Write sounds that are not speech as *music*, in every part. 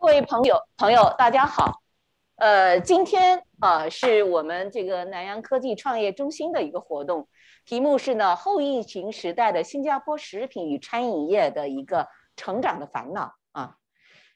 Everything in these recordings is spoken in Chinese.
各位朋友、朋友，大家好。呃，今天啊，是我们这个南洋科技创业中心的一个活动，题目是呢，后疫情时代的新加坡食品与餐饮业的一个成长的烦恼啊。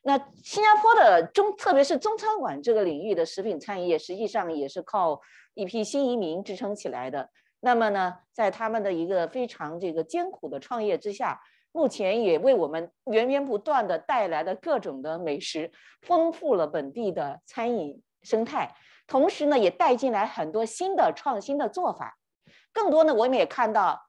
那新加坡的中，特别是中餐馆这个领域的食品餐饮业，实际上也是靠一批新移民支撑起来的。那么呢，在他们的一个非常这个艰苦的创业之下。目前也为我们源源不断的带来了各种的美食，丰富了本地的餐饮生态，同时呢，也带进来很多新的创新的做法。更多呢，我们也看到，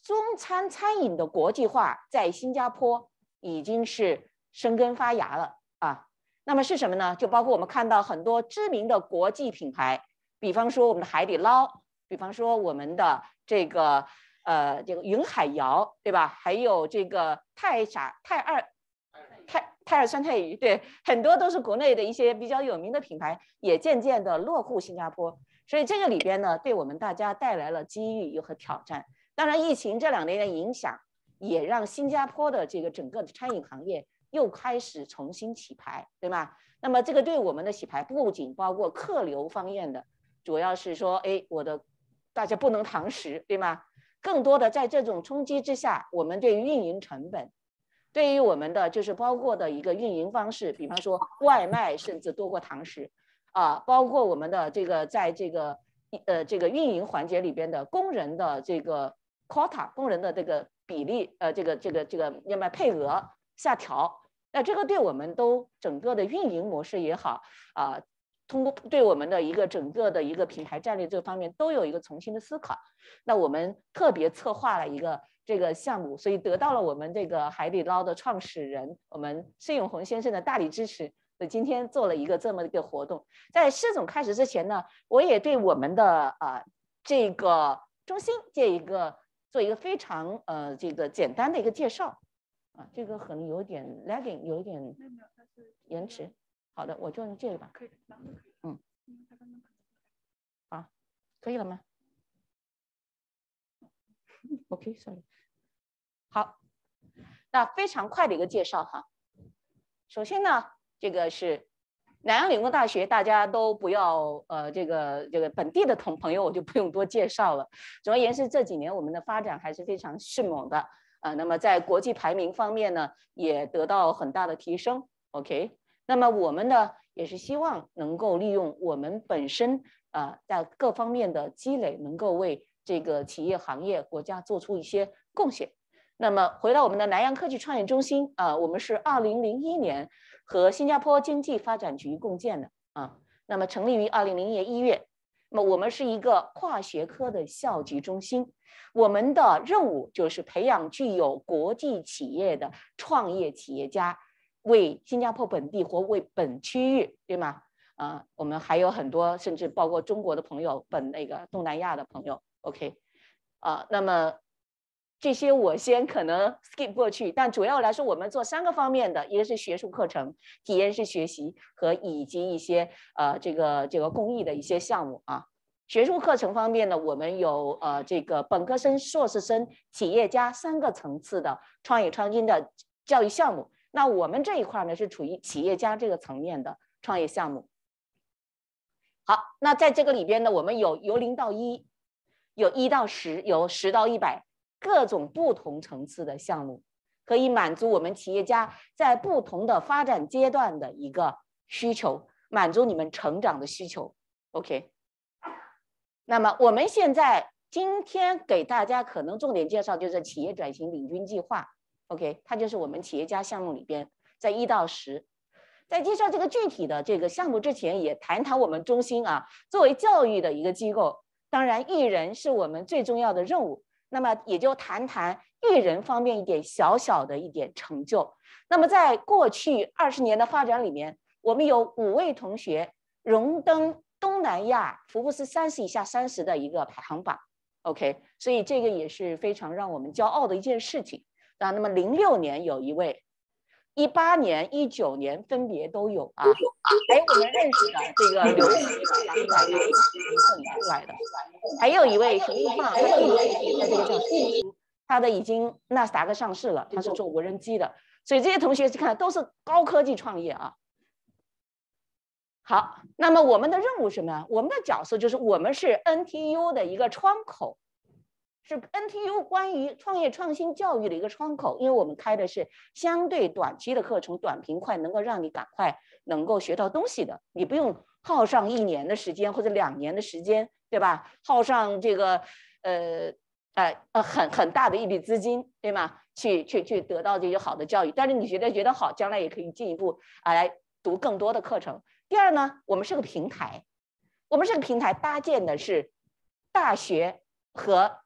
中餐餐饮的国际化在新加坡已经是生根发芽了啊。那么是什么呢？就包括我们看到很多知名的国际品牌，比方说我们的海底捞，比方说我们的这个。呃，这个云海肴对吧？还有这个泰啥？泰二泰泰二酸菜鱼，对，很多都是国内的一些比较有名的品牌，也渐渐的落户新加坡。所以这个里边呢，对我们大家带来了机遇，又和挑战。当然，疫情这两年的影响，也让新加坡的这个整个的餐饮行业又开始重新洗牌，对吗？那么这个对我们的洗牌，不仅包括客流方面的，主要是说，哎，我的大家不能堂食，对吗？更多的在这种冲击之下，我们对于运营成本，对于我们的就是包括的一个运营方式，比方说外卖甚至多过堂食，啊，包括我们的这个在这个呃这个运营环节里边的工人的这个 quota 工人的这个比例呃这个这个这个要么配额下调，那这个对我们都整个的运营模式也好啊。通过对我们的一个整个的一个品牌战略这方面都有一个重新的思考，那我们特别策划了一个这个项目，所以得到了我们这个海底捞的创始人我们施永红先生的大力支持，所以今天做了一个这么一个活动。在施总开始之前呢，我也对我们的啊这个中心这一个做一个非常呃这个简单的一个介绍啊，这个可能有点 lagging，有点延迟。好的，我就这个吧。可以，嗯，好，可以了吗？*laughs* OK，Sorry。好，那非常快的一个介绍哈。首先呢，这个是南洋理工大学，大家都不要呃，这个这个本地的同朋友我就不用多介绍了。总而言之，这几年我们的发展还是非常迅猛的啊。那么在国际排名方面呢，也得到很大的提升。OK。那么我们呢，也是希望能够利用我们本身啊在各方面的积累，能够为这个企业、行业、国家做出一些贡献。那么回到我们的南洋科技创业中心啊，我们是二零零一年和新加坡经济发展局共建的啊。那么成立于二零零一年一月，那么我们是一个跨学科的校级中心，我们的任务就是培养具有国际企业的创业企业家。为新加坡本地或为本区域，对吗？啊，我们还有很多，甚至包括中国的朋友，本那个东南亚的朋友。OK，啊，那么这些我先可能 skip 过去，但主要来说，我们做三个方面的，一个是学术课程、体验式学习和以及一些呃这个这个公益的一些项目啊。学术课程方面呢，我们有呃这个本科生、硕士生、企业家三个层次的创业创新的教育项目。那我们这一块呢，是处于企业家这个层面的创业项目。好，那在这个里边呢，我们有由零到一，有一到十，有十到一百，各种不同层次的项目，可以满足我们企业家在不同的发展阶段的一个需求，满足你们成长的需求。OK。那么我们现在今天给大家可能重点介绍就是企业转型领军计划。OK，它就是我们企业家项目里边，在一到十。在介绍这个具体的这个项目之前，也谈谈我们中心啊，作为教育的一个机构，当然育人是我们最重要的任务。那么也就谈谈育人方面一点小小的一点成就。那么在过去二十年的发展里面，我们有五位同学荣登东南亚福布斯三十以下三十的一个排行榜。OK，所以这个也是非常让我们骄傲的一件事情。啊，那么零六年有一位，一八年、一九年分别都有啊。哎，我们认识的这个刘刘生，出来的，还有一位有一位他这个叫，他的已经纳斯达克上市了，他是做无人机的，所以这些同学去看都是高科技创业啊。好，那么我们的任务什么我们的角色就是我们是 NTU 的一个窗口。是 NTU 关于创业创新教育的一个窗口，因为我们开的是相对短期的课，程，短平快能够让你赶快能够学到东西的，你不用耗上一年的时间或者两年的时间，对吧？耗上这个呃，呃，呃很很大的一笔资金，对吗？去去去得到这些好的教育，但是你觉得觉得好，将来也可以进一步啊来读更多的课程。第二呢，我们是个平台，我们这个平台搭建的是大学和。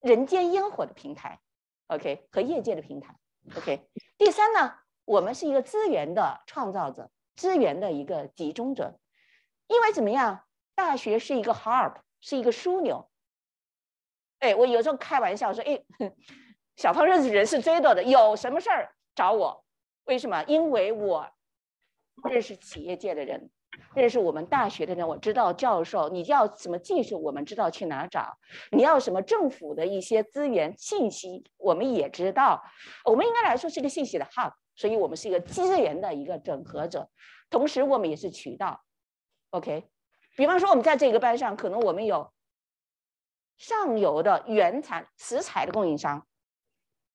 人间烟火的平台，OK，和业界的平台，OK。第三呢，我们是一个资源的创造者，资源的一个集中者。因为怎么样，大学是一个 hub，是一个枢纽。哎，我有时候开玩笑说，哎，*laughs* 小胖认识人是最多的，有什么事儿找我？为什么？因为我认识企业界的人。认识我们大学的人，我知道教授你要什么技术，我们知道去哪找；你要什么政府的一些资源信息，我们也知道。我们应该来说是个信息的 hub，所以我们是一个资源的一个整合者，同时我们也是渠道。OK，比方说我们在这个班上，可能我们有上游的原材食材的供应商。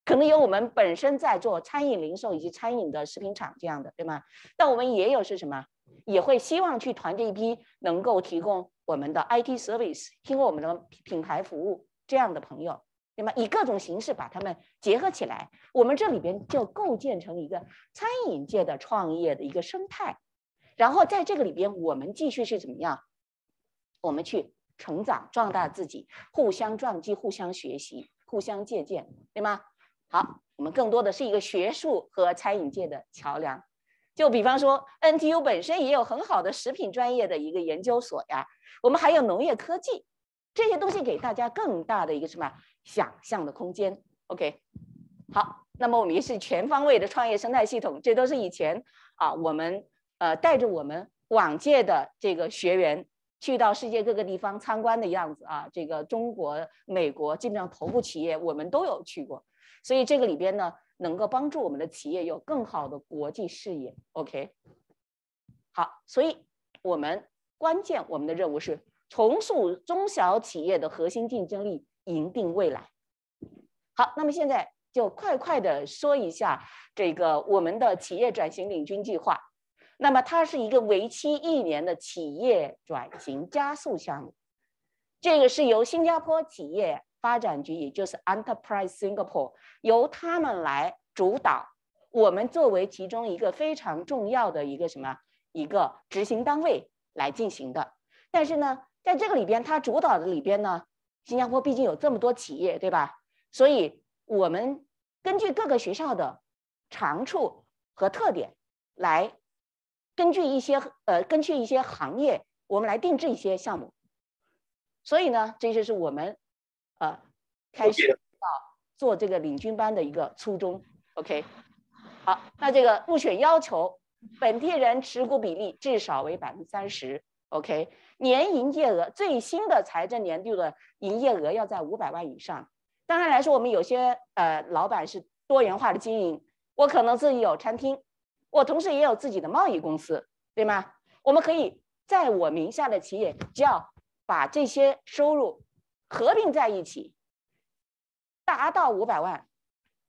可能有我们本身在做餐饮零售以及餐饮的食品厂这样的，对吗？那我们也有是什么？也会希望去团结一批能够提供我们的 IT service、提供我们的品牌服务这样的朋友，对吗？以各种形式把他们结合起来，我们这里边就构建成一个餐饮界的创业的一个生态。然后在这个里边，我们继续是怎么样？我们去成长、壮大自己，互相撞击、互相学习、互相借鉴，对吗？好，我们更多的是一个学术和餐饮界的桥梁，就比方说 NTU 本身也有很好的食品专业的一个研究所呀，我们还有农业科技这些东西，给大家更大的一个什么想象的空间。OK，好，那么我们也是全方位的创业生态系统，这都是以前啊，我们呃带着我们往届的这个学员去到世界各个地方参观的样子啊，这个中国、美国基本上头部企业我们都有去过。所以这个里边呢，能够帮助我们的企业有更好的国际视野。OK，好，所以我们关键我们的任务是重塑中小企业的核心竞争力，赢定未来。好，那么现在就快快的说一下这个我们的企业转型领军计划。那么它是一个为期一年的企业转型加速项目，这个是由新加坡企业。发展局，也就是 Enterprise Singapore，由他们来主导。我们作为其中一个非常重要的一个什么一个执行单位来进行的。但是呢，在这个里边，它主导的里边呢，新加坡毕竟有这么多企业，对吧？所以我们根据各个学校的长处和特点，来根据一些呃，根据一些行业，我们来定制一些项目。所以呢，这就是我们。呃，开始到做这个领军班的一个初衷，OK，好，那这个入选要求，本地人持股比例至少为百分之三十，OK，年营业额最新的财政年度的营业额要在五百万以上。当然来说，我们有些呃老板是多元化的经营，我可能自己有餐厅，我同时也有自己的贸易公司，对吗？我们可以在我名下的企业，只要把这些收入。合并在一起，达到五百万，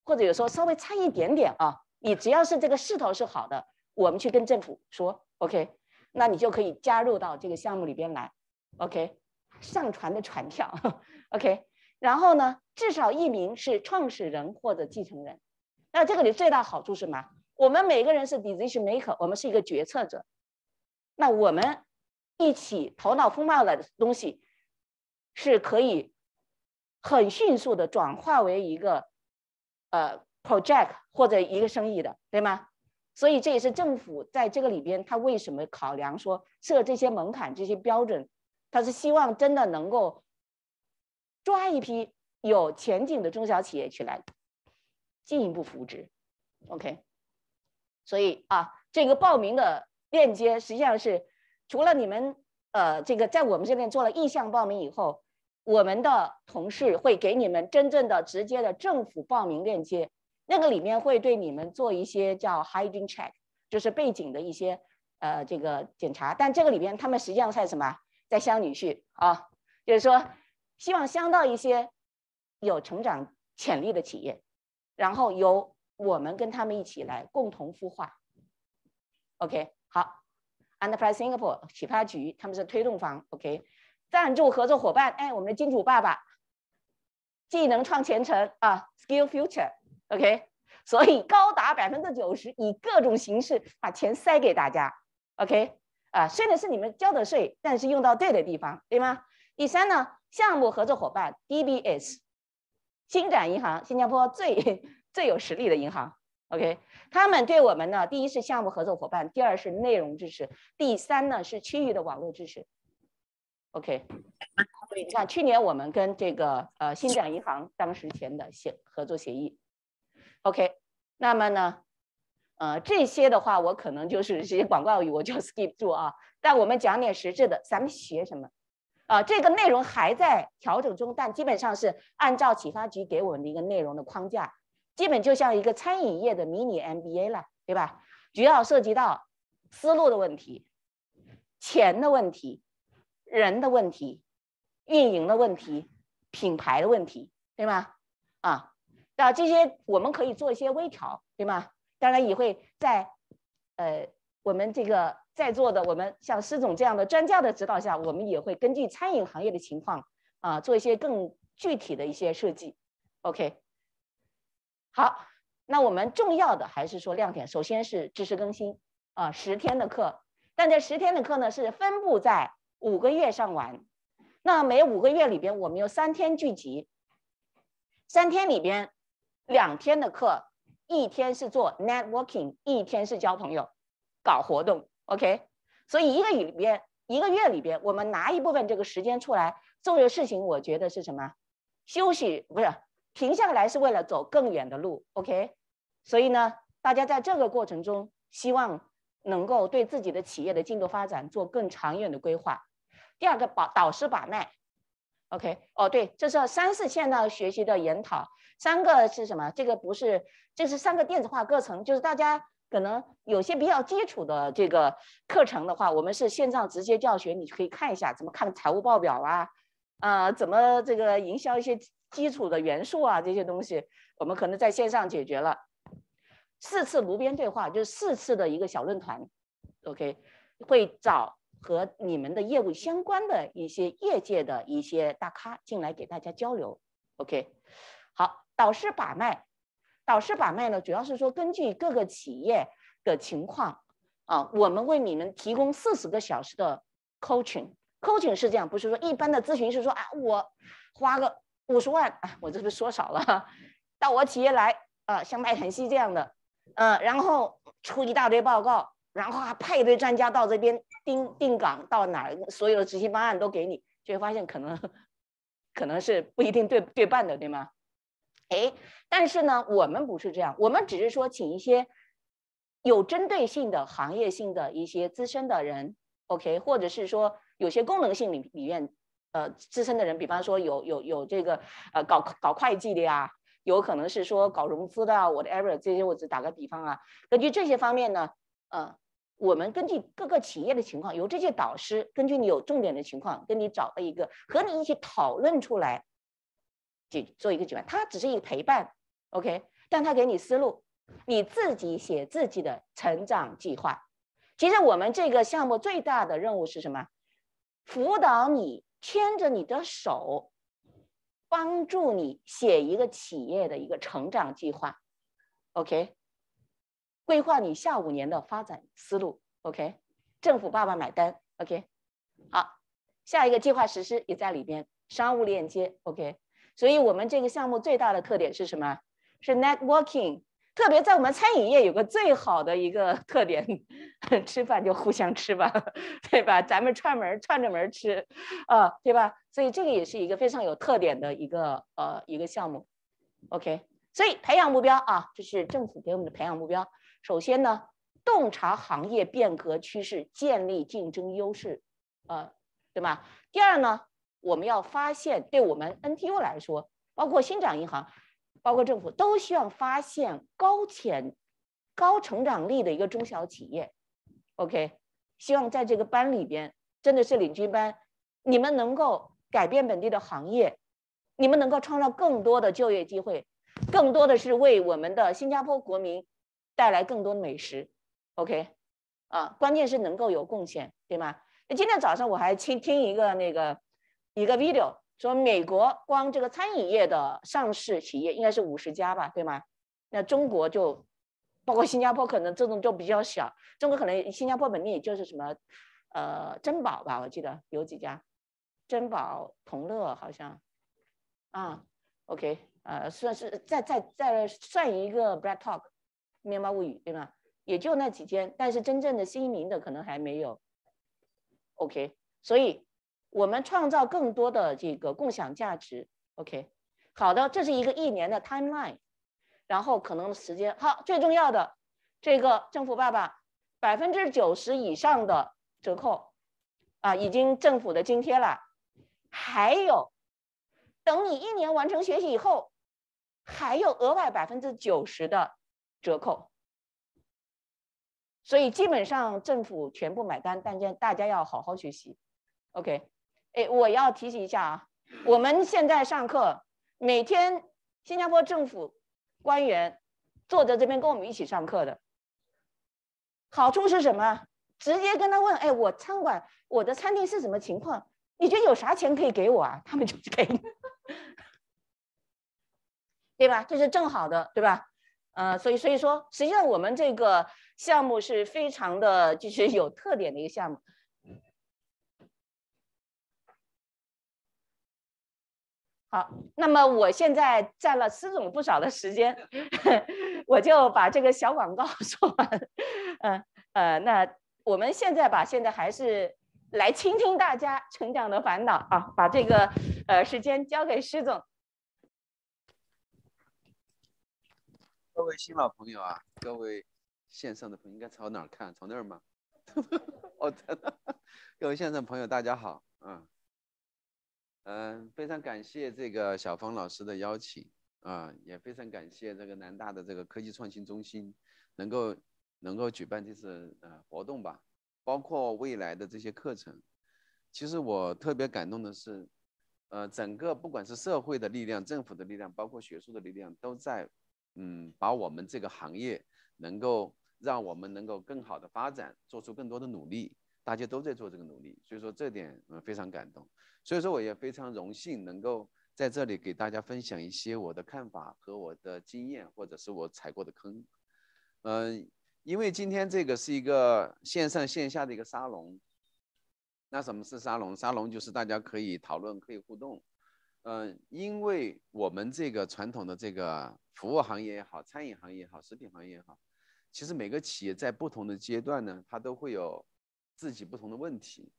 或者有时候稍微差一点点啊。你只要是这个势头是好的，我们去跟政府说，OK，那你就可以加入到这个项目里边来，OK。上船的船票，*laughs* OK。然后呢，至少一名是创始人或者继承人。那这个里最大好处是什么？我们每个人是 decision maker，我们是一个决策者。那我们一起头脑风暴的东西。是可以很迅速的转化为一个呃 project 或者一个生意的，对吗？所以这也是政府在这个里边，他为什么考量说设这些门槛、这些标准，他是希望真的能够抓一批有前景的中小企业去来进一步扶植。OK，所以啊，这个报名的链接实际上是除了你们呃这个在我们这边做了意向报名以后。我们的同事会给你们真正的、直接的政府报名链接，那个里面会对你们做一些叫 hiding check，就是背景的一些呃这个检查。但这个里面他们实际上在什么？在相女婿啊，就是说希望相到一些有成长潜力的企业，然后由我们跟他们一起来共同孵化。OK，好，Enterprise Singapore 起发局他们是推动方。OK。赞助合作伙伴，哎，我们的金主爸爸，技能创前程啊，Skill Future，OK，所以高达百分之九十以各种形式把钱塞给大家，OK，啊，虽然是你们交的税，但是用到对的地方，对吗？第三呢，项目合作伙伴 DBS，星展银行，新加坡最 *laughs* 最有实力的银行，OK，他们对我们呢，第一是项目合作伙伴，第二是内容支持，第三呢是区域的网络支持。OK，所以你看，去年我们跟这个呃新展银行当时签的协合作协议，OK，那么呢，呃这些的话我可能就是这些广告语我就 skip 住啊，但我们讲点实质的，咱们学什么啊？这个内容还在调整中，但基本上是按照启发局给我们的一个内容的框架，基本就像一个餐饮业的迷你 MBA 了，对吧？主要涉及到思路的问题，钱的问题。人的问题、运营的问题、品牌的问题，对吗？啊，那这些我们可以做一些微调，对吗？当然也会在呃，我们这个在座的我们像施总这样的专家的指导下，我们也会根据餐饮行业的情况啊，做一些更具体的一些设计。OK，好，那我们重要的还是说亮点，首先是知识更新啊，十天的课，但这十天的课呢是分布在。五个月上完，那每五个月里边，我们有三天聚集，三天里边，两天的课，一天是做 networking，一天是交朋友，搞活动，OK。所以一个里边，一个月里边，我们拿一部分这个时间出来做这个事情，我觉得是什么？休息不是停下来，是为了走更远的路，OK。所以呢，大家在这个过程中，希望能够对自己的企业的进度发展做更长远的规划。第二个把导师把脉，OK 哦对，这是三四线上学习的研讨，三个是什么？这个不是，这是三个电子化课程，就是大家可能有些比较基础的这个课程的话，我们是线上直接教学，你可以看一下怎么看财务报表啊，啊怎么这个营销一些基础的元素啊这些东西，我们可能在线上解决了。四次无边对话就是四次的一个小论坛，OK 会找。和你们的业务相关的一些业界的一些大咖进来给大家交流，OK，好，导师把脉，导师把脉呢，主要是说根据各个企业的情况啊，我们为你们提供四十个小时的 coaching，coaching 是这样，不是说一般的咨询是说啊，我花个五十万，我这不是说少了，到我企业来啊，像麦肯锡这样的，嗯，然后出一大堆报告。然后还派一堆专家到这边定定岗，到哪儿所有的执行方案都给你，就会发现可能可能是不一定对对半的，对吗？哎，但是呢，我们不是这样，我们只是说请一些有针对性的行业性的一些资深的人，OK，或者是说有些功能性里里面呃资深的人，比方说有有有这个呃搞搞会计的呀，有可能是说搞融资的，我的 error 这些，我只打个比方啊，根据这些方面呢，嗯。我们根据各个企业的情况，由这些导师根据你有重点的情况，跟你找到一个和你一起讨论出来解，做一个解办。他只是一个陪伴，OK，但他给你思路，你自己写自己的成长计划。其实我们这个项目最大的任务是什么？辅导你，牵着你的手，帮助你写一个企业的一个成长计划，OK。规划你下五年的发展思路，OK，政府爸爸买单，OK，好，下一个计划实施也在里边，商务链接，OK，所以我们这个项目最大的特点是什么？是 networking，特别在我们餐饮业有个最好的一个特点，*laughs* 吃饭就互相吃吧，对吧？咱们串门串着门吃，啊，对吧？所以这个也是一个非常有特点的一个呃一个项目，OK，所以培养目标啊，这是政府给我们的培养目标。首先呢，洞察行业变革趋势，建立竞争优势，呃，对吧？第二呢，我们要发现，对我们 NTU 来说，包括新掌银行，包括政府，都需要发现高潜、高成长力的一个中小企业。OK，希望在这个班里边，真的是领军班，你们能够改变本地的行业，你们能够创造更多的就业机会，更多的是为我们的新加坡国民。带来更多美食，OK，啊，关键是能够有贡献，对吗？那今天早上我还听听一个那个一个 video，说美国光这个餐饮业的上市企业应该是五十家吧，对吗？那中国就包括新加坡，可能这种就比较小。中国可能新加坡本地就是什么，呃，珍宝吧，我记得有几家，珍宝同乐好像，啊，OK，呃，算是再再再算一个 b e a d talk。面包物语对吧？也就那几间，但是真正的新移民的可能还没有。OK，所以我们创造更多的这个共享价值。OK，好的，这是一个一年的 timeline，然后可能时间。好，最重要的这个政府爸爸百分之九十以上的折扣啊，已经政府的津贴了，还有等你一年完成学习以后，还有额外百分之九十的。折扣，所以基本上政府全部买单，大家大家要好好学习。OK，哎，我要提醒一下啊，我们现在上课，每天新加坡政府官员坐在这边跟我们一起上课的，好处是什么？直接跟他问，哎，我餐馆我的餐厅是什么情况？你觉得有啥钱可以给我啊？他们就给你，*laughs* 对吧？这是正好的，对吧？嗯，所以所以说，实际上我们这个项目是非常的，就是有特点的一个项目。好，那么我现在占了施总不少的时间，*laughs* 我就把这个小广告 *laughs* 说完。嗯呃，那我们现在吧，现在还是来倾听大家成长的烦恼啊，把这个呃时间交给施总。各位新老朋友啊，各位线上的朋友，应该朝哪儿看？朝那儿吗？*laughs* 哦天的。各位线上朋友，大家好啊，嗯，非常感谢这个小芳老师的邀请啊，也非常感谢这个南大的这个科技创新中心，能够能够举办这次呃活动吧，包括未来的这些课程。其实我特别感动的是，呃，整个不管是社会的力量、政府的力量，包括学术的力量，都在。嗯，把我们这个行业能够让我们能够更好的发展，做出更多的努力，大家都在做这个努力，所以说这点嗯非常感动，所以说我也非常荣幸能够在这里给大家分享一些我的看法和我的经验，或者是我踩过的坑，嗯，因为今天这个是一个线上线下的一个沙龙，那什么是沙龙？沙龙就是大家可以讨论，可以互动。嗯，因为我们这个传统的这个服务行业也好，餐饮行业也好，食品行业也好，其实每个企业在不同的阶段呢，它都会有自己不同的问题。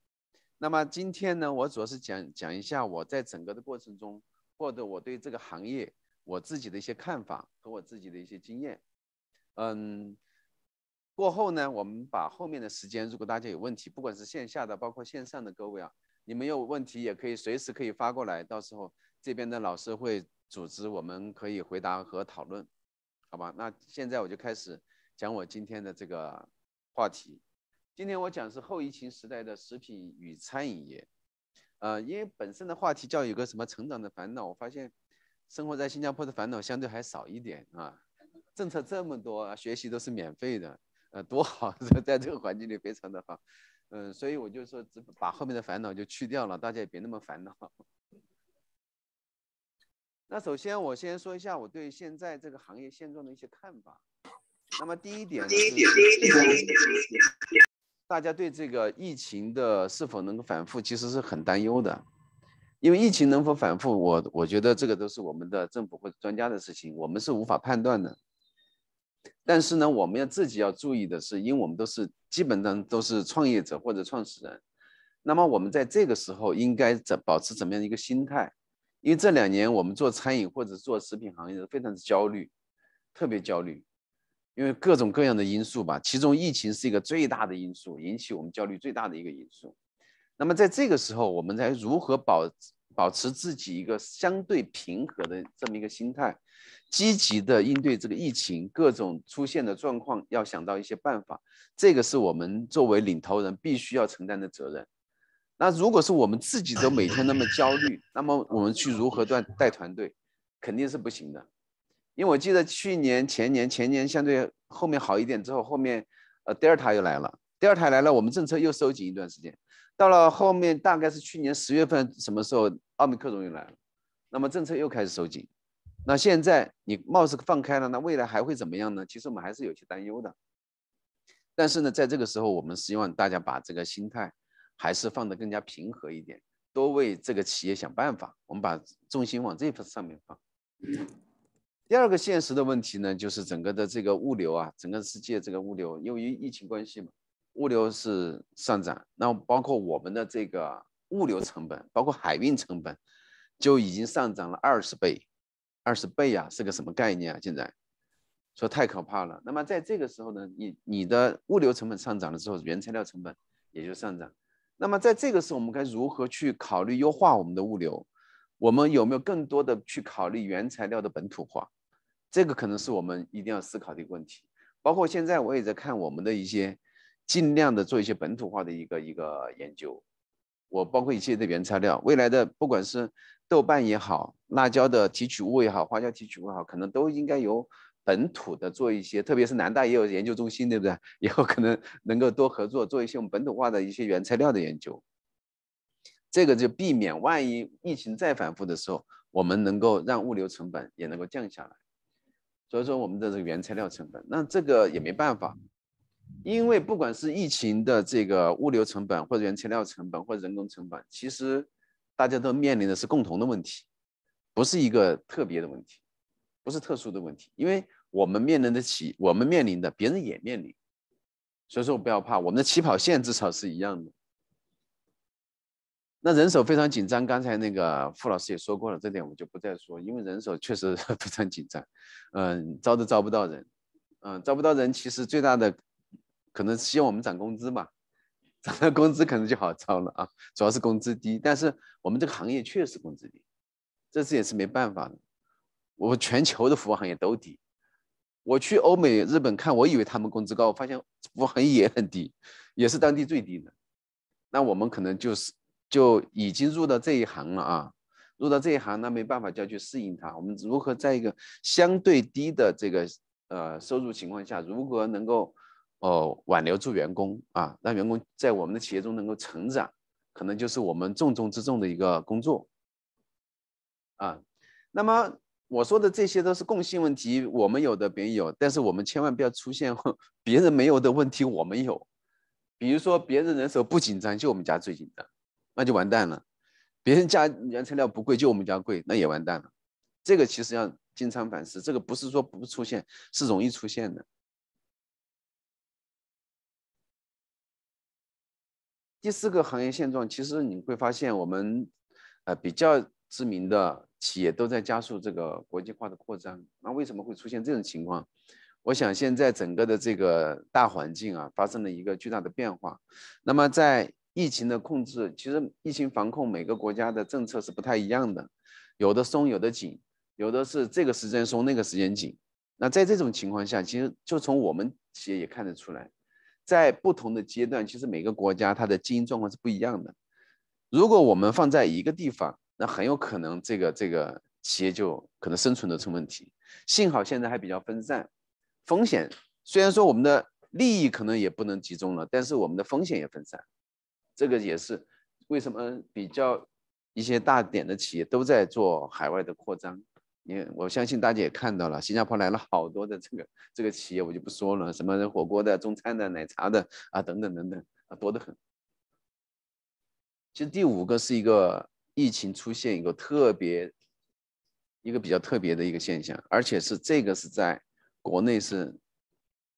那么今天呢，我主要是讲讲一下我在整个的过程中，或者我对这个行业我自己的一些看法和我自己的一些经验。嗯，过后呢，我们把后面的时间，如果大家有问题，不管是线下的，包括线上的各位啊。你们有问题也可以随时可以发过来，到时候这边的老师会组织，我们可以回答和讨论，好吧？那现在我就开始讲我今天的这个话题。今天我讲是后疫情时代的食品与餐饮业，呃，因为本身的话题叫有个什么成长的烦恼，我发现生活在新加坡的烦恼相对还少一点啊，政策这么多，学习都是免费的，呃，多好，*laughs* 在这个环境里非常的好。嗯，所以我就说，只把后面的烦恼就去掉了，大家也别那么烦恼。*laughs* 那首先，我先说一下我对现在这个行业现状的一些看法。那么第一点点，大家对这个疫情的是否能够反复，其实是很担忧的。因为疫情能否反复，我我觉得这个都是我们的政府或者专家的事情，我们是无法判断的。但是呢，我们要自己要注意的是，因为我们都是基本上都是创业者或者创始人，那么我们在这个时候应该怎保持怎么样一个心态？因为这两年我们做餐饮或者做食品行业非常的焦虑，特别焦虑，因为各种各样的因素吧，其中疫情是一个最大的因素，引起我们焦虑最大的一个因素。那么在这个时候，我们才如何保？保持自己一个相对平和的这么一个心态，积极的应对这个疫情各种出现的状况，要想到一些办法，这个是我们作为领头人必须要承担的责任。那如果是我们自己都每天那么焦虑，那么我们去如何带带团队，肯定是不行的。因为我记得去年、前年、前年相对后面好一点之后，后面呃 Delta 又来了，l t a 来了，我们政策又收紧一段时间。到了后面，大概是去年十月份什么时候，奥密克戎又来了，那么政策又开始收紧。那现在你貌似放开了，那未来还会怎么样呢？其实我们还是有些担忧的。但是呢，在这个时候，我们希望大家把这个心态还是放得更加平和一点，多为这个企业想办法。我们把重心往这份上面放。第二个现实的问题呢，就是整个的这个物流啊，整个世界这个物流，由于疫情关系嘛。物流是上涨，那包括我们的这个物流成本，包括海运成本，就已经上涨了二十倍，二十倍呀，是个什么概念啊？现在说太可怕了。那么在这个时候呢，你你的物流成本上涨了之后，原材料成本也就上涨。那么在这个时候，我们该如何去考虑优化我们的物流？我们有没有更多的去考虑原材料的本土化？这个可能是我们一定要思考的一个问题。包括现在我也在看我们的一些。尽量的做一些本土化的一个一个研究，我包括一些的原材料，未来的不管是豆瓣也好，辣椒的提取物也好，花椒提取物也好，可能都应该由本土的做一些，特别是南大也有研究中心，对不对？以后可能能够多合作做一些我们本土化的一些原材料的研究，这个就避免万一疫情再反复的时候，我们能够让物流成本也能够降下来。所以说我们的这个原材料成本，那这个也没办法。因为不管是疫情的这个物流成本，或者原材料成本，或者人工成本，其实大家都面临的是共同的问题，不是一个特别的问题，不是特殊的问题。因为我们面临的起，我们面临的，别人也面临，所以说不要怕，我们的起跑线至少是一样的。那人手非常紧张，刚才那个付老师也说过了，这点我就不再说，因为人手确实 *laughs* 非常紧张，嗯，招都招不到人，嗯，招不到人，其实最大的。可能希望我们涨工资嘛，*laughs* 涨了工资可能就好招了啊。主要是工资低，但是我们这个行业确实工资低，这次也是没办法的。我全球的服务行业都低，我去欧美、日本看，我以为他们工资高，我发现服务行业也很低，也是当地最低的。那我们可能就是就已经入到这一行了啊，入到这一行那没办法就要去适应它。我们如何在一个相对低的这个呃收入情况下，如何能够？哦，挽留住员工啊，让员工在我们的企业中能够成长，可能就是我们重中之重的一个工作啊。那么我说的这些都是共性问题，我们有的别人有，但是我们千万不要出现 *laughs* 别人没有的问题，我们有。比如说别人人手不紧张，就我们家最紧张，那就完蛋了；别人家原材料不贵，就我们家贵，那也完蛋了。这个其实要经常反思，这个不是说不出现，是容易出现的。第四个行业现状，其实你会发现，我们呃比较知名的企业都在加速这个国际化的扩张。那为什么会出现这种情况？我想现在整个的这个大环境啊，发生了一个巨大的变化。那么在疫情的控制，其实疫情防控每个国家的政策是不太一样的，有的松，有的紧，有的是这个时间松，那个时间紧。那在这种情况下，其实就从我们企业也看得出来。在不同的阶段，其实每个国家它的经营状况是不一样的。如果我们放在一个地方，那很有可能这个这个企业就可能生存的出问题。幸好现在还比较分散，风险虽然说我们的利益可能也不能集中了，但是我们的风险也分散。这个也是为什么比较一些大点的企业都在做海外的扩张。你我相信大家也看到了，新加坡来了好多的这个这个企业，我就不说了，什么火锅的、中餐的、奶茶的啊，等等等等，啊，多得很。其实第五个是一个疫情出现一个特别，一个比较特别的一个现象，而且是这个是在国内是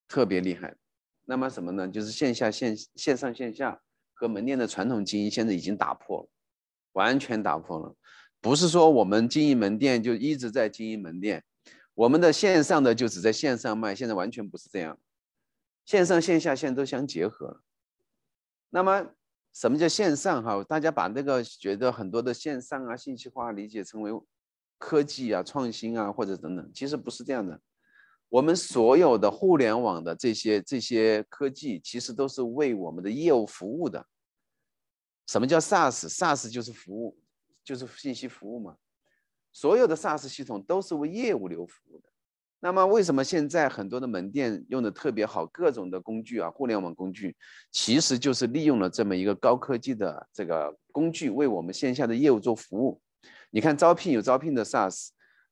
特别厉害。那么什么呢？就是线下线线上线下和门店的传统经营现在已经打破了，完全打破了。不是说我们经营门店就一直在经营门店，我们的线上的就只在线上卖，现在完全不是这样，线上线下线都相结合。那么什么叫线上？哈，大家把那个觉得很多的线上啊信息化理解成为科技啊创新啊或者等等，其实不是这样的。我们所有的互联网的这些这些科技，其实都是为我们的业务服务的。什么叫 SaaS？SaaS 就是服务。就是信息服务嘛，所有的 SaaS 系统都是为业务流服务的。那么，为什么现在很多的门店用的特别好，各种的工具啊，互联网工具，其实就是利用了这么一个高科技的这个工具，为我们线下的业务做服务。你看，招聘有招聘的 SaaS，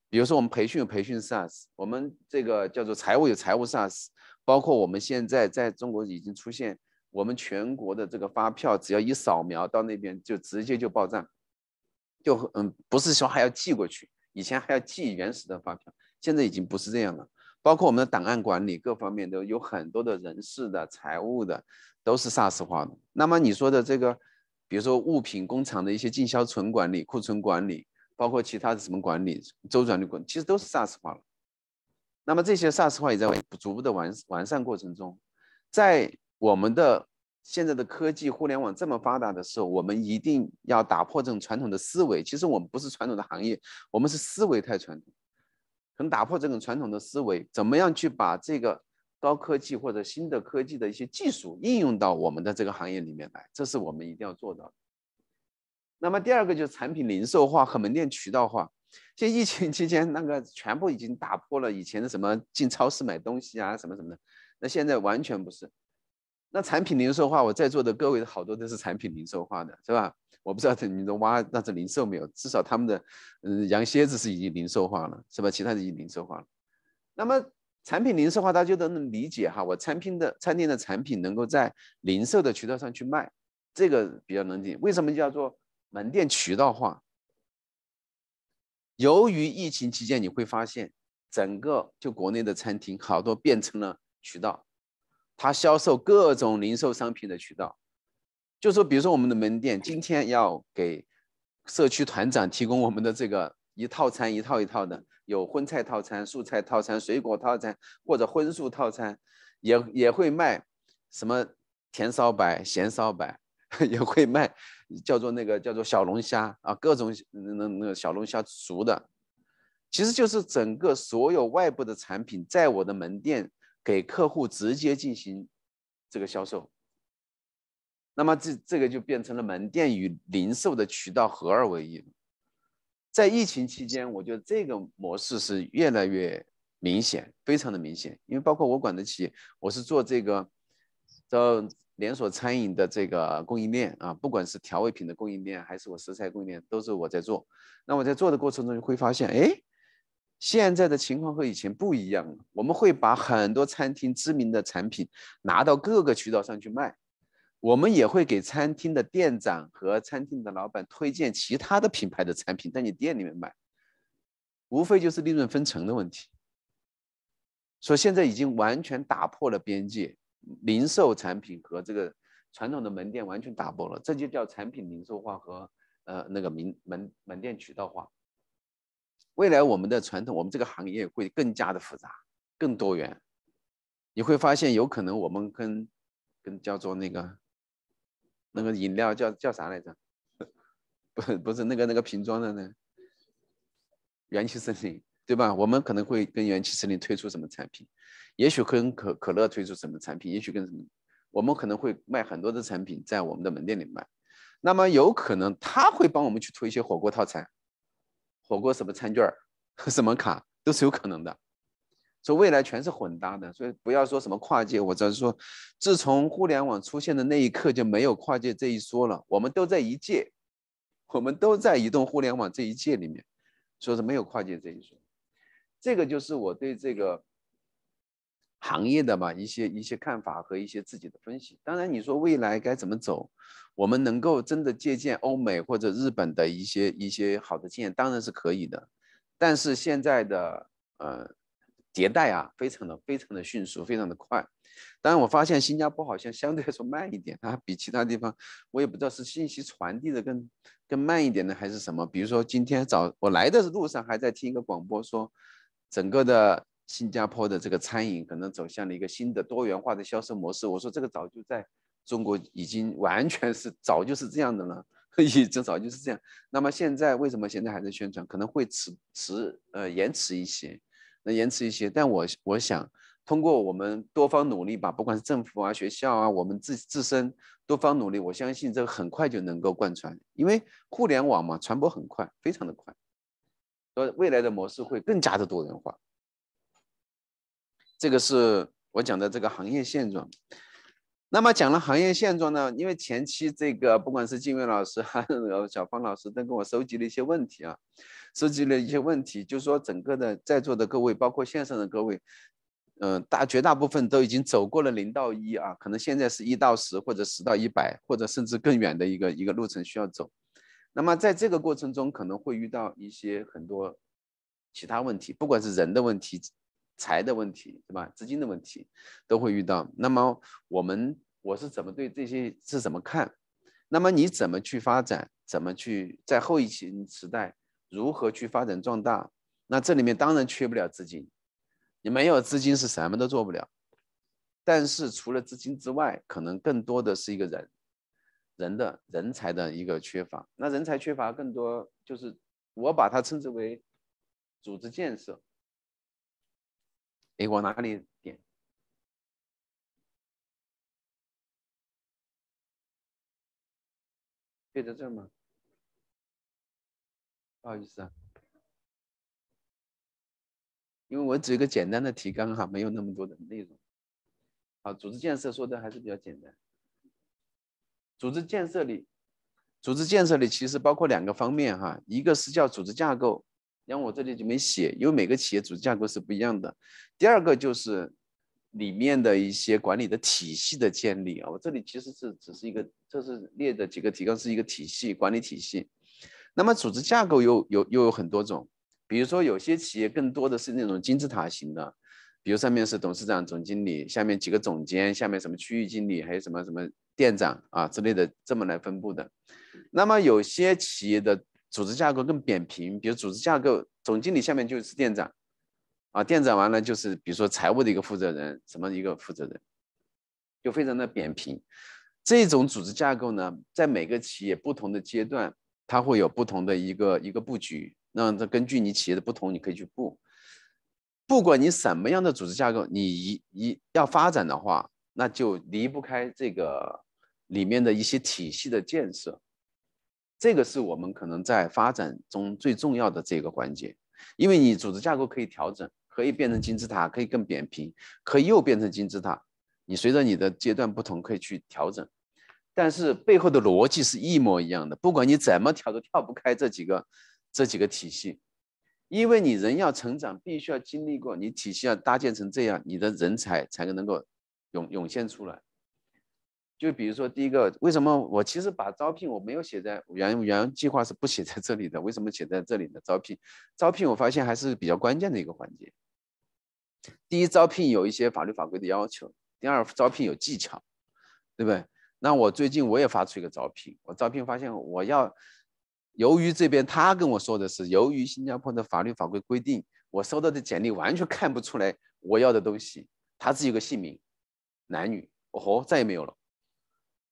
比如说我们培训有培训 SaaS，我们这个叫做财务有财务 SaaS，包括我们现在在中国已经出现，我们全国的这个发票只要一扫描到那边，就直接就报账。就嗯，不是说还要寄过去，以前还要寄原始的发票，现在已经不是这样了。包括我们的档案管理各方面都有很多的人事的、财务的，都是 SaaS 化的。那么你说的这个，比如说物品、工厂的一些进销存管理、库存管理，包括其他的什么管理、周转率管，其实都是 SaaS 化了。那么这些 SaaS 化也在逐步的完完善过程中，在我们的。现在的科技互联网这么发达的时候，我们一定要打破这种传统的思维。其实我们不是传统的行业，我们是思维太传统。能打破这种传统的思维，怎么样去把这个高科技或者新的科技的一些技术应用到我们的这个行业里面来，这是我们一定要做到的。那么第二个就是产品零售化和门店渠道化。现疫情期间那个全部已经打破了以前的什么进超市买东西啊什么什么的，那现在完全不是。那产品零售化，我在座的各位好多都是产品零售化的，是吧？我不知道你们都挖那是零售没有，至少他们的，嗯，羊蝎子是已经零售化了，是吧？其他的已经零售化了。那么产品零售化，大家都能理解哈，我产品的餐厅的产品能够在零售的渠道上去卖，这个比较能理解。为什么叫做门店渠道化？由于疫情期间，你会发现整个就国内的餐厅好多变成了渠道。他销售各种零售商品的渠道，就说比如说我们的门店今天要给社区团长提供我们的这个一套餐一套一套的，有荤菜套餐、素菜套餐、水果套餐，或者荤素套餐，也也会卖什么甜烧白、咸烧白，*laughs* 也会卖叫做那个叫做小龙虾啊，各种那那那个小龙虾熟的，其实就是整个所有外部的产品在我的门店。给客户直接进行这个销售，那么这这个就变成了门店与零售的渠道合二为一在疫情期间，我觉得这个模式是越来越明显，非常的明显。因为包括我管的企业，我是做这个做连锁餐饮的这个供应链啊，不管是调味品的供应链，还是我食材供应链，都是我在做。那我在做的过程中就会发现，哎。现在的情况和以前不一样了，我们会把很多餐厅知名的产品拿到各个渠道上去卖，我们也会给餐厅的店长和餐厅的老板推荐其他的品牌的产品，在你店里面卖，无非就是利润分成的问题。所以现在已经完全打破了边界，零售产品和这个传统的门店完全打破了，这就叫产品零售化和呃那个门门门店渠道化。未来我们的传统，我们这个行业会更加的复杂，更多元。你会发现，有可能我们跟跟叫做那个那个饮料叫叫啥来着？*laughs* 不不是那个那个瓶装的呢？元气森林对吧？我们可能会跟元气森林推出什么产品？也许跟可可乐推出什么产品？也许跟什么？我们可能会卖很多的产品在我们的门店里卖。那么有可能他会帮我们去推一些火锅套餐。火锅什么餐券 *laughs* 什么卡都是有可能的，所以未来全是混搭的。所以不要说什么跨界，我只是说，自从互联网出现的那一刻就没有跨界这一说了。我们都在一界，我们都在移动互联网这一界里面，说是没有跨界这一说。这个就是我对这个。行业的吧一些一些看法和一些自己的分析，当然你说未来该怎么走，我们能够真的借鉴欧美或者日本的一些一些好的经验，当然是可以的。但是现在的呃迭代啊，非常的非常的迅速，非常的快。当然我发现新加坡好像相对来说慢一点，它比其他地方我也不知道是信息传递的更更慢一点呢，还是什么？比如说今天早我来的路上还在听一个广播说，整个的。新加坡的这个餐饮可能走向了一个新的多元化的销售模式。我说这个早就在中国已经 *laughs* 完全是早就是这样的了，已经早就是这样。那么现在为什么现在还在宣传？可能会迟迟呃延迟一些，那延迟一些。但我我想通过我们多方努力吧，不管是政府啊、学校啊，我们自自身多方努力，我相信这个很快就能够贯穿，因为互联网嘛传播很快，非常的快。说未来的模式会更加的多元化。这个是我讲的这个行业现状。那么讲了行业现状呢？因为前期这个，不管是静月老师还是小芳老师，都跟我收集了一些问题啊，收集了一些问题，就是说整个的在座的各位，包括线上的各位，嗯，大绝大部分都已经走过了零到一啊，可能现在是一到十，或者十到一百，或者甚至更远的一个一个路程需要走。那么在这个过程中，可能会遇到一些很多其他问题，不管是人的问题。财的问题是吧？资金的问题都会遇到。那么我们我是怎么对这些是怎么看？那么你怎么去发展？怎么去在后疫情时代如何去发展壮大？那这里面当然缺不了资金，你没有资金是什么都做不了。但是除了资金之外，可能更多的是一个人人的人才的一个缺乏。那人才缺乏更多就是我把它称之为组织建设。哎，往哪里点？对着这儿吗？不好意思啊，因为我只有个简单的提纲哈，没有那么多的内容。好，组织建设说的还是比较简单。组织建设里，组织建设里其实包括两个方面哈，一个是叫组织架构。然后我这里就没写，因为每个企业组织架构是不一样的。第二个就是里面的一些管理的体系的建立啊，我这里其实是只是一个，这是列的几个提纲，是一个体系管理体系。那么组织架构又有又有很多种，比如说有些企业更多的是那种金字塔型的，比如上面是董事长、总经理，下面几个总监，下面什么区域经理，还有什么什么店长啊之类的这么来分布的。那么有些企业的。组织架构更扁平，比如组织架构，总经理下面就是店长，啊，店长完了就是比如说财务的一个负责人，什么一个负责人，就非常的扁平。这种组织架构呢，在每个企业不同的阶段，它会有不同的一个一个布局。那它根据你企业的不同，你可以去布。不管你什么样的组织架构，你一一要发展的话，那就离不开这个里面的一些体系的建设。这个是我们可能在发展中最重要的这个环节，因为你组织架构可以调整，可以变成金字塔，可以更扁平，可以又变成金字塔。你随着你的阶段不同，可以去调整，但是背后的逻辑是一模一样的。不管你怎么调，都跳不开这几个、这几个体系，因为你人要成长，必须要经历过，你体系要搭建成这样，你的人才才能够涌涌现出来。就比如说，第一个为什么我其实把招聘我没有写在原原计划是不写在这里的，为什么写在这里呢？招聘招聘，我发现还是比较关键的一个环节。第一，招聘有一些法律法规的要求；第二，招聘有技巧，对不对？那我最近我也发出一个招聘，我招聘发现我要，由于这边他跟我说的是，由于新加坡的法律法规规定，我收到的简历完全看不出来我要的东西，他是有个姓名，男女，哦吼，再也没有了。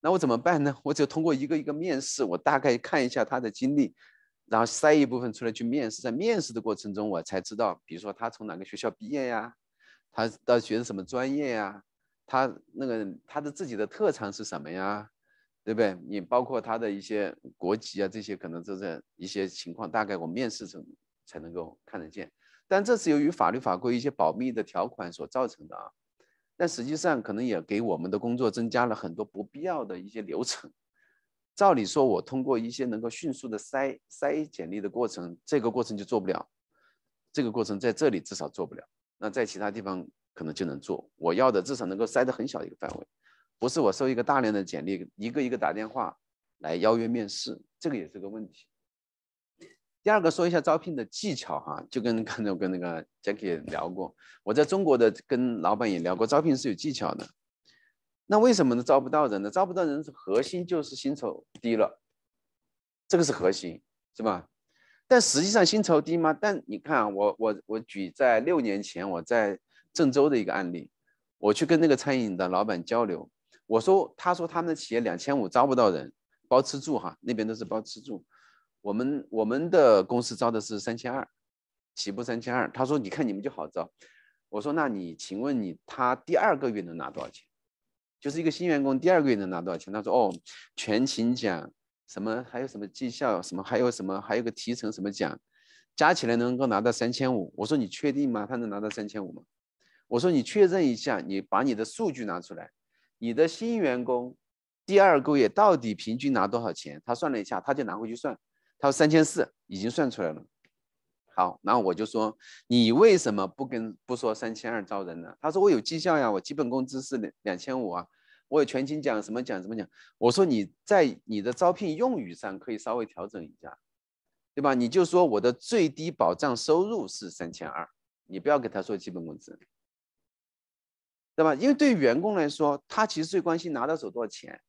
那我怎么办呢？我只有通过一个一个面试，我大概看一下他的经历，然后筛一部分出来去面试。在面试的过程中，我才知道，比如说他从哪个学校毕业呀，他到学的什么专业呀，他那个他的自己的特长是什么呀，对不对？你包括他的一些国籍啊，这些可能都在一些情况，大概我面试中才能够看得见。但这是由于法律法规一些保密的条款所造成的啊。但实际上，可能也给我们的工作增加了很多不必要的一些流程。照理说，我通过一些能够迅速的筛筛简历的过程，这个过程就做不了。这个过程在这里至少做不了，那在其他地方可能就能做。我要的至少能够筛的很小一个范围，不是我收一个大量的简历，一个一个打电话来邀约面试，这个也是个问题。第二个说一下招聘的技巧哈，就跟 *laughs* 刚才我跟那个 Jackie 聊过，我在中国的跟老板也聊过，招聘是有技巧的。那为什么呢？招不到人呢？招不到人是核心就是薪酬低了，这个是核心，是吧？但实际上薪酬低吗？但你看我我我举在六年前我在郑州的一个案例，我去跟那个餐饮的老板交流，我说他说他们的企业两千五招不到人，包吃住哈，那边都是包吃住。我们我们的公司招的是三千二，起步三千二。他说：“你看你们就好招。”我说：“那你请问你他第二个月能拿多少钱？就是一个新员工第二个月能拿多少钱？”他说：“哦，全勤奖什么，还有什么绩效什么，还有什么还有个提成什么奖，加起来能够拿到三千五。”我说：“你确定吗？他能拿到三千五吗？”我说：“你确认一下，你把你的数据拿出来，你的新员工第二个月到底平均拿多少钱？”他算了一下，他就拿回去算。他说三千四已经算出来了，好，然后我就说你为什么不跟不说三千二招人呢？他说我有绩效呀，我基本工资是两两千五啊，我有全勤奖，什么奖什么奖。我说你在你的招聘用语上可以稍微调整一下，对吧？你就说我的最低保障收入是三千二，你不要给他说基本工资，对吧？因为对员工来说，他其实最关心拿到手多少钱。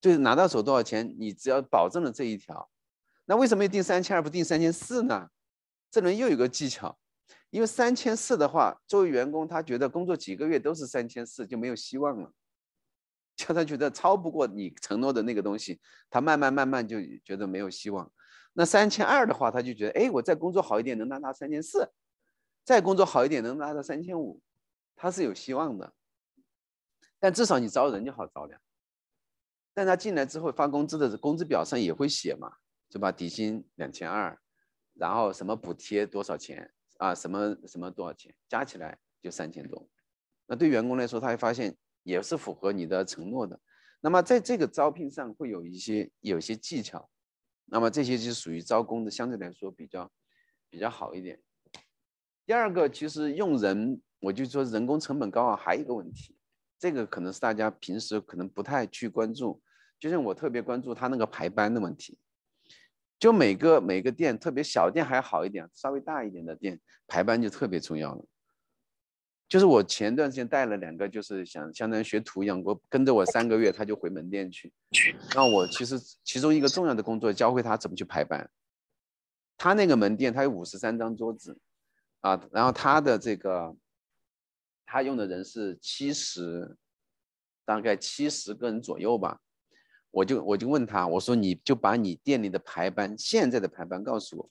就是拿到手多少钱，你只要保证了这一条，那为什么要定三千二不定三千四呢？这轮又有个技巧，因为三千四的话，作为员工他觉得工作几个月都是三千四就没有希望了，叫 *laughs* 他觉得超不过你承诺的那个东西，他慢慢慢慢就觉得没有希望。那三千二的话，他就觉得，哎，我再工作好一点能拿到三千四，再工作好一点能拿到三千五，他是有希望的。但至少你招人就好招了。但他进来之后发工资的时候，工资表上也会写嘛，对吧？底薪两千二，然后什么补贴多少钱啊？什么什么多少钱，加起来就三千多。那对员工来说，他会发现也是符合你的承诺的。那么在这个招聘上会有一些有些技巧，那么这些就属于招工的相对来说比较比较好一点。第二个，其实用人我就说人工成本高啊，还有一个问题，这个可能是大家平时可能不太去关注。就像我特别关注他那个排班的问题，就每个每个店，特别小店还好一点，稍微大一点的店排班就特别重要了。就是我前段时间带了两个，就是想相当于学徒一样，我跟着我三个月，他就回门店去。那我其实其中一个重要的工作，教会他怎么去排班。他那个门店，他有五十三张桌子，啊，然后他的这个，他用的人是七十，大概七十个人左右吧。我就我就问他，我说你就把你店里的排班现在的排班告诉我，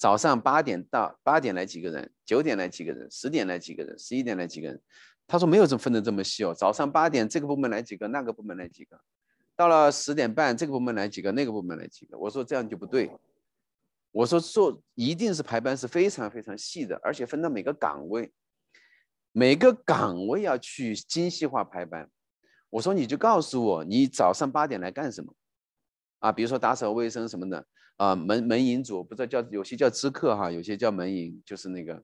早上八点到八点来几个人，九点来几个人，十点来几个人，十一点来几个人。他说没有这分的这么细哦，早上八点这个部门来几个，那个部门来几个，到了十点半这个部门来几个，那个部门来几个。我说这样就不对，我说做一定是排班是非常非常细的，而且分到每个岗位，每个岗位要去精细化排班。我说你就告诉我你早上八点来干什么，啊，比如说打扫卫生什么的啊，门门营组不知道叫有些叫知客哈，有些叫门营，就是那个，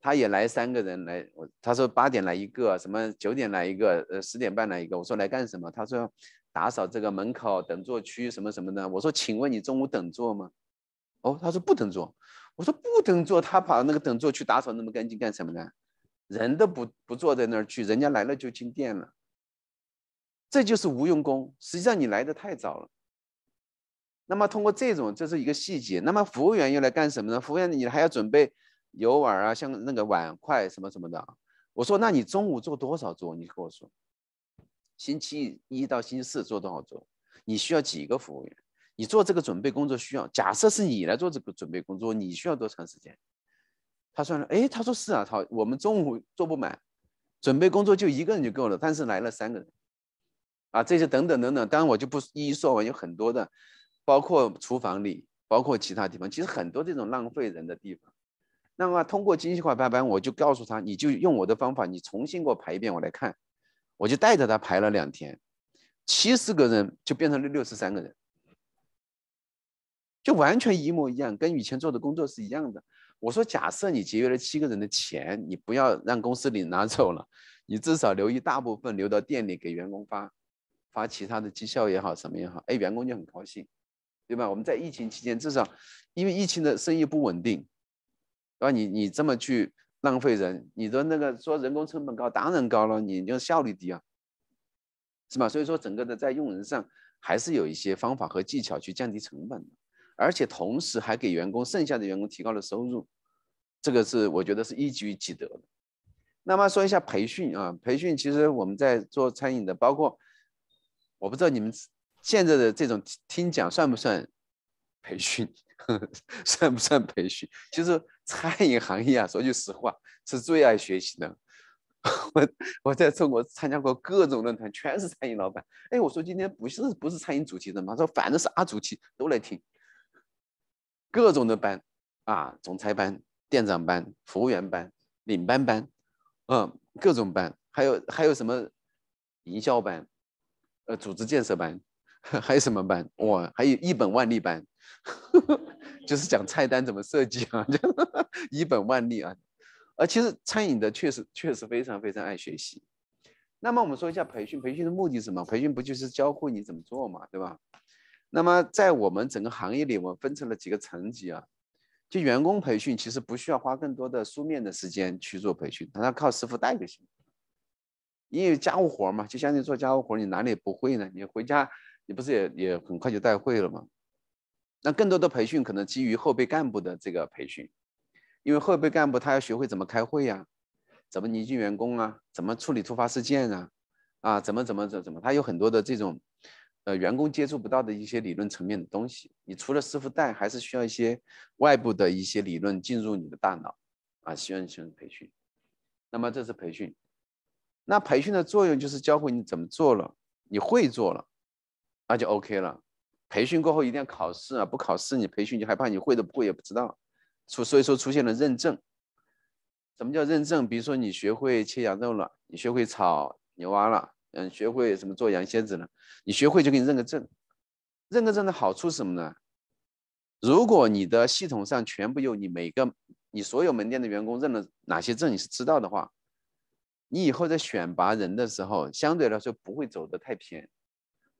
他也来三个人来，我他说八点来一个，什么九点来一个，呃十点半来一个，我说来干什么？他说打扫这个门口等座区什么什么的。我说请问你中午等座吗？哦，他说不等座。我说不等座，他把那个等座区打扫那么干净干什么呢？人都不不坐在那儿去，人家来了就进店了。这就是无用功，实际上你来的太早了。那么通过这种，这是一个细节。那么服务员又来干什么呢？服务员，你还要准备油碗啊，像那个碗筷什么什么的。我说，那你中午做多少桌？你跟我说，星期一到星期四做多少桌？你需要几个服务员？你做这个准备工作需要？假设是你来做这个准备工作，你需要多长时间？他说了，哎，他说是啊，他我们中午做不满，准备工作就一个人就够了，但是来了三个人。啊，这些等等等等，当然我就不一一说完，有很多的，包括厨房里，包括其他地方，其实很多这种浪费人的地方。那么通过精细化排班，我就告诉他，你就用我的方法，你重新给我排一遍，我来看。我就带着他排了两天，七十个人就变成了六十三个人，就完全一模一样，跟以前做的工作是一样的。我说，假设你节约了七个人的钱，你不要让公司里拿走了，你至少留一大部分留到店里给员工发。发其他的绩效也好，什么也好，哎，员工就很高兴，对吧？我们在疫情期间，至少因为疫情的生意不稳定，对吧？你你这么去浪费人，你的那个说人工成本高，当然高了，你就效率低啊，是吧？所以说整个的在用人上还是有一些方法和技巧去降低成本的，而且同时还给员工剩下的员工提高了收入，这个是我觉得是一举几得的。那么说一下培训啊，培训其实我们在做餐饮的，包括。我不知道你们现在的这种听讲算不算培训，*laughs* 算不算培训？其实餐饮行业啊，说句实话，是最爱学习的。*laughs* 我我在中国参加过各种论坛，全是餐饮老板。哎，我说今天不是不是餐饮主题的吗？说反正是啥主题都来听，各种的班啊，总裁班、店长班、服务员班、领班班，嗯，各种班，还有还有什么营销班。呃，组织建设班，*laughs* 还有什么班？哇，还有一本万利班，*laughs* 就是讲菜单怎么设计啊，*laughs* 一本万利啊。而其实餐饮的确实确实非常非常爱学习。那么我们说一下培训，培训的目的是什么？培训不就是教会你怎么做嘛，对吧？那么在我们整个行业里，我们分成了几个层级啊。就员工培训，其实不需要花更多的书面的时间去做培训，它要靠师傅带就行。因为家务活嘛，就相当于做家务活你哪里不会呢？你回家，你不是也也很快就带会了吗？那更多的培训可能基于后备干部的这个培训，因为后备干部他要学会怎么开会呀，怎么凝聚员工啊，怎么处理突发事件啊，啊，怎么怎么怎么怎么，他有很多的这种，呃，员工接触不到的一些理论层面的东西。你除了师傅带，还是需要一些外部的一些理论进入你的大脑，啊，需要进行培训。那么这次培训。那培训的作用就是教会你怎么做了，你会做了，那就 OK 了。培训过后一定要考试啊，不考试你培训就害怕你会的不会也不知道，出所以说出现了认证。什么叫认证？比如说你学会切羊肉了，你学会炒牛蛙了，嗯，学会什么做羊蝎子了，你学会就给你认个证。认个证的好处是什么呢？如果你的系统上全部有你每个你所有门店的员工认了哪些证你是知道的话。你以后在选拔人的时候，相对来说不会走得太偏，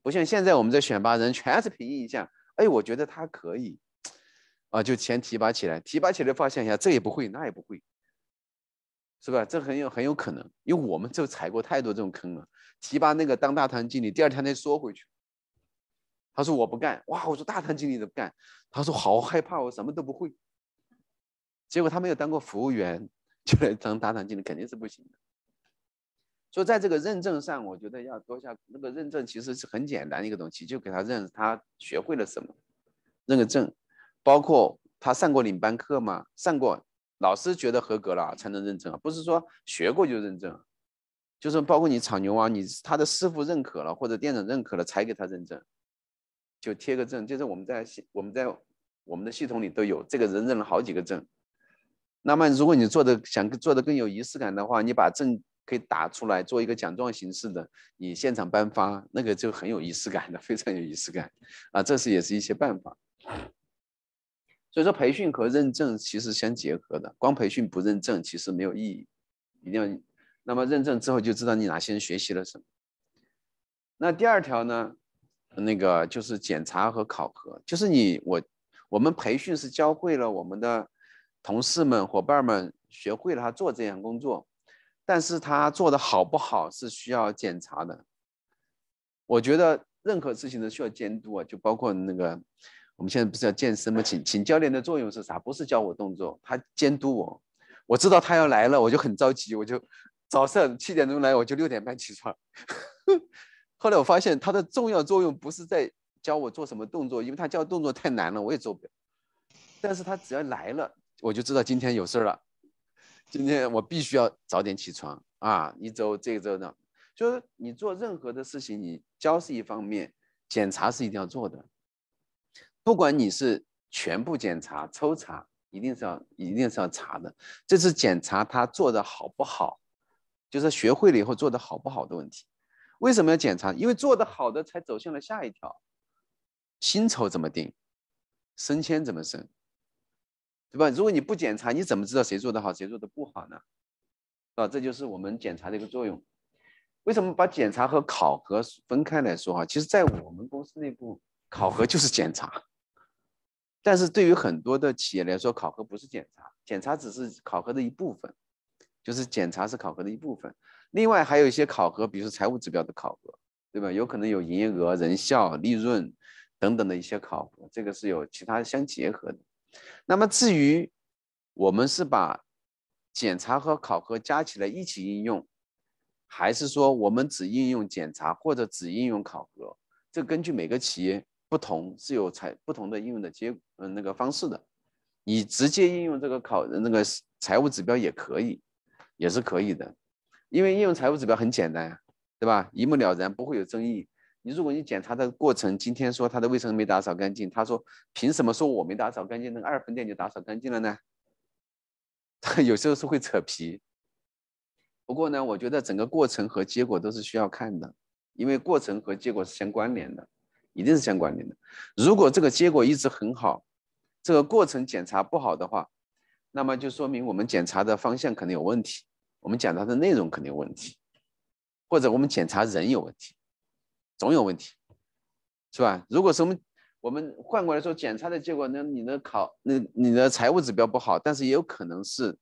不像现在我们在选拔人全是凭印象。哎，我觉得他可以，啊，就先提拔起来。提拔起来发现一下，这也不会，那也不会，是吧？这很有很有可能，因为我们就踩过太多这种坑了。提拔那个当大堂经理，第二天他说回去他说我不干。哇，我说大堂经理都不干。他说好害怕，我什么都不会。结果他没有当过服务员，就来当大堂经理，肯定是不行的。就在这个认证上，我觉得要多下。那个认证其实是很简单一个东西，就给他认他学会了什么，认个证，包括他上过领班课吗？上过，老师觉得合格了才能认证不是说学过就认证，就是包括你炒牛蛙，你他的师傅认可了或者店长认可了才给他认证，就贴个证，就是我们在系我们在我们的系统里都有这个人认了好几个证。那么如果你做的想做的更有仪式感的话，你把证。可以打出来做一个奖状形式的，你现场颁发，那个就很有仪式感的，非常有仪式感啊！这是也是一些办法。所以说，培训和认证其实相结合的，光培训不认证其实没有意义，一定要。那么认证之后就知道你哪些人学习了什么。那第二条呢，那个就是检查和考核，就是你我我们培训是教会了我们的同事们伙伴们，学会了他做这项工作。但是他做的好不好是需要检查的。我觉得任何事情都需要监督啊，就包括那个，我们现在不是要健身吗？请请教练的作用是啥？不是教我动作，他监督我。我知道他要来了，我就很着急，我就早上七点钟来，我就六点半起床。*laughs* 后来我发现他的重要作用不是在教我做什么动作，因为他教动作太难了，我也做不了。但是他只要来了，我就知道今天有事儿了。今天我必须要早点起床啊！一周这一周呢，就是你做任何的事情，你教是一方面，检查是一定要做的。不管你是全部检查、抽查，一定是要一定是要查的。这次检查他做的好不好，就是学会了以后做的好不好的问题。为什么要检查？因为做的好的才走向了下一条。薪酬怎么定？升迁怎么升？对吧？如果你不检查，你怎么知道谁做得好，谁做得不好呢？啊，这就是我们检查的一个作用。为什么把检查和考核分开来说？啊？其实，在我们公司内部，考核就是检查。但是对于很多的企业来说，考核不是检查，检查只是考核的一部分，就是检查是考核的一部分。另外，还有一些考核，比如说财务指标的考核，对吧？有可能有营业额、人效、利润等等的一些考核，这个是有其他相结合的。那么至于我们是把检查和考核加起来一起应用，还是说我们只应用检查或者只应用考核？这根据每个企业不同是有财不同的应用的结嗯那个方式的。你直接应用这个考那个财务指标也可以，也是可以的，因为应用财务指标很简单呀，对吧？一目了然，不会有争议。你如果你检查的过程，今天说他的卫生没打扫干净，他说凭什么说我没打扫干净？那个二分店就打扫干净了呢？他 *laughs* 有时候是会扯皮。不过呢，我觉得整个过程和结果都是需要看的，因为过程和结果是相关联的，一定是相关联的。如果这个结果一直很好，这个过程检查不好的话，那么就说明我们检查的方向肯定有问题，我们检查的内容肯定有问题，或者我们检查人有问题。总有问题，是吧？如果什么我们换过来说检查的结果，那你的考那你的财务指标不好，但是也有可能是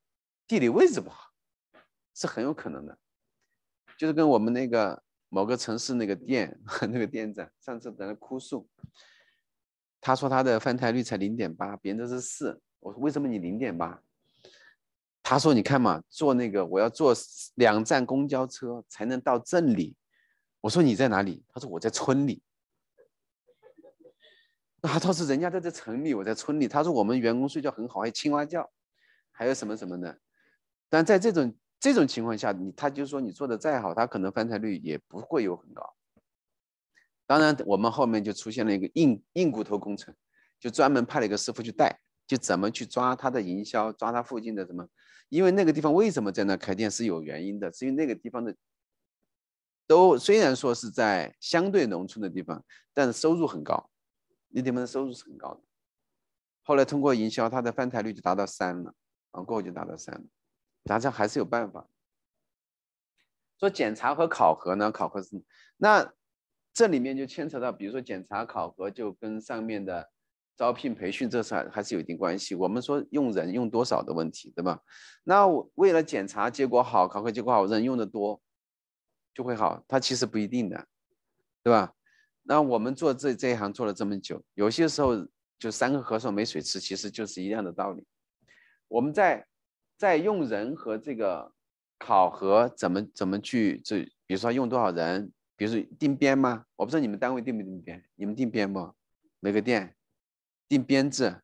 地理位置不好，是很有可能的。就是跟我们那个某个城市那个店 *laughs* 那个店长上次在那哭诉，他说他的翻台率才零点八，别人都是四。我说为什么你零点八？他说你看嘛，坐那个我要坐两站公交车才能到镇里。我说你在哪里？他说我在村里。那他说人家在这城里，我在村里。他说我们员工睡觉很好，还有青蛙叫，还有什么什么的。但在这种这种情况下，你他就说你做的再好，他可能翻台率也不会有很高。当然，我们后面就出现了一个硬硬骨头工程，就专门派了一个师傅去带，就怎么去抓他的营销，抓他附近的什么？因为那个地方为什么在那开店是有原因的，是因为那个地方的。都虽然说是在相对农村的地方，但是收入很高，那地方的收入是很高的。后来通过营销，他的翻台率就达到三了，啊，过后就达到三了，大家还是有办法。做检查和考核呢？考核是那这里面就牵扯到，比如说检查考核，就跟上面的招聘培训这事还是有一定关系。我们说用人用多少的问题，对吧？那我为了检查结果好，考核结果好，人用的多。就会好，它其实不一定的，对吧？那我们做这这一行做了这么久，有些时候就三个和尚没水吃，其实就是一样的道理。我们在在用人和这个考核怎么怎么去，就比如说用多少人，比如说定编吗？我不知道你们单位定没定编，你们定编不？每个店定编制